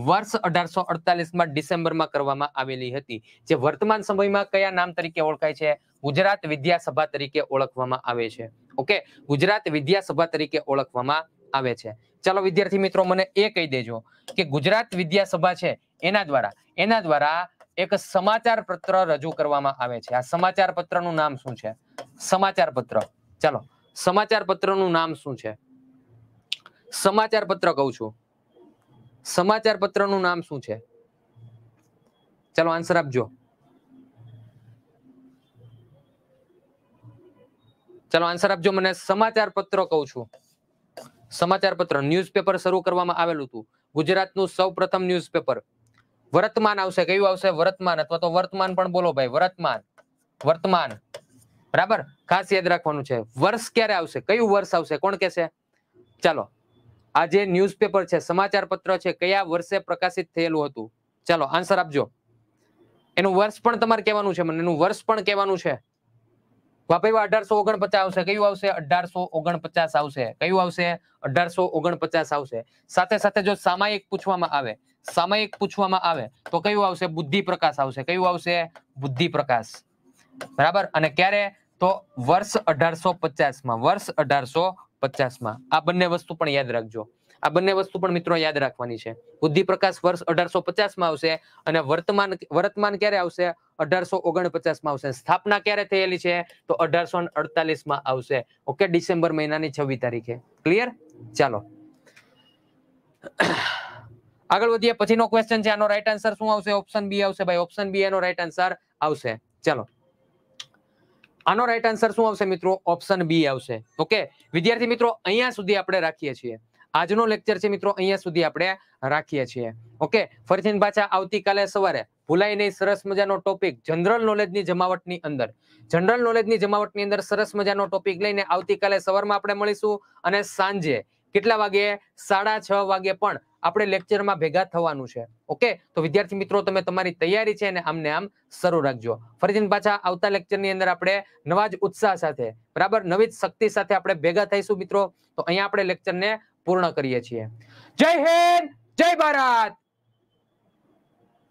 વર્ષ અઢારસો અડતાલીસમાં ડિસેમ્બરમાં કરવામાં આવેલી હતી જે વર્તમાન સમયમાં કયા નામ તરીકે ઓળખાય છે ગુજરાત વિદ્યાસભા તરીકે ઓળખવામાં આવે છે ઓકે ગુજરાત વિદ્યાસભા તરીકે ઓળખવામાં આવે છે ચાલો વિદ્યાર્થી મિત્રો મને એ કહી દેજો કે ગુજરાત વિદ્યાસભા છે એના દ્વારા એના દ્વારા એક સમાચાર પત્ર રજૂ કરવામાં આવે છે આ સમાચાર પત્રનું નામ શું છે સમાચાર પત્ર ચાલો સમાચાર પત્રનું નામ શું છે સમાચાર પત્ર કહું છું સમાચાર પત્રનું નામ શું છે ચાલો આન્સર આપજો ચાલો આન્સર આપજો મને સમાચાર પત્ર કહું છું સમાચાર પત્ર ન્યૂઝપેપર શરૂ કરવામાં આવેલું હતું ગુજરાતનું સૌ પ્રથમ ન્યૂઝપેપર વર્તમાન આવશે કયું આવશે વર્તમાન અથવા તો વર્તમાન પણ બોલો ભાઈ વર્તમાન વર્તમાન બરાબર ખાસ યાદ રાખવાનું છે વર્ષ ક્યારે આવશે કયું વર્ષ આવશે કોણ કહેશે ચાલો આ જે ન્યૂઝપેપર છે સમાચાર પત્ર છે કયા વર્ષે પ્રકાશિત થયેલું હતું ચાલો આન્સર આપજો એનું વર્ષ પણ તમારે કહેવાનું છે મને એનું વર્ષ પણ કહેવાનું છે વાપર્યું અઢારસો ઓગણપચાસ આવશે કયું આવશે અઢારસો ઓગણપચાસ આવશે કયું આવશે અઢારસો ઓગણપચાસ આવશે સાથે સાથે જો સામાયિક પૂછવામાં આવે સામાયિક પૂછવામાં આવે તો કયું આવશે બુદ્ધિ પ્રકાશ આવશે કયું આવશે બુદ્ધિ પ્રકાશ બરાબર અને ક્યારે તો વર્ષ અઢારસો માં વર્ષ અઢારસો માં આ બંને વસ્તુ પણ યાદ રાખજો આ બંને વસ્તુ પણ મિત્રો યાદ રાખવાની છે બુદ્ધિ પ્રકાશ વર્ષ અઢારસો માં આવશે અને વર્તમાન વર્તમાન ક્યારે આવશે અઢારસો ઓગણપચાસ માં આવશે સ્થાપના ક્યારે થયેલી છે તો અઢારસો અડતાલીસ માં આવશે ઓકે ડિસેમ્બર મહિનાની છવ્વીસ તારીખે ક્લિયર ચાલો આગળ વધીએ પછીનો ક્વેશ્ચન છે આનો રાઈટ આન્સર શું આવશે ઓપ્શન બી આવશે ભાઈ ઓપ્શન બી એનો રાઈટ આન્સર આવશે ચાલો આનો રાઈટ આન્સર શું આવશે મિત્રો ઓપ્શન બી આવશે ઓકે વિદ્યાર્થી મિત્રો અહીંયા સુધી આપણે રાખીએ છીએ આજનો લેક્ચર છે મિત્રો અહીંયા સુધી આપણે રાખીએ છીએ ઓકે ફરીથી પાછા આવતીકાલે સવારે ભૂલાય નહીં સરસ મજાનો ટોપિક જનરલ નોલેજની જમાવટની અંદર જનરલ નોલેજની જમાવટની અંદર સરસ મજાનો ટોપિક લઈને આવતીકાલે સવારમાં આપણે મળીશું અને સાંજે કેટલા વાગે સાડા છ વાગે પણ આપણે લેક્ચરમાં ભેગા થવાનું છે ઓકે તો વિદ્યાર્થી મિત્રો તમે તમારી તૈયારી છે અને આમને આમ શરૂ રાખજો ફરીથી પાછા આવતા લેક્ચરની અંદર આપણે નવા જ ઉત્સાહ સાથે બરાબર નવી જ શક્તિ સાથે આપણે ભેગા થઈશું મિત્રો તો અહીંયા આપણે લેક્ચરને પૂર્ણ કરીએ છીએ જય હિન્દ જય ભારત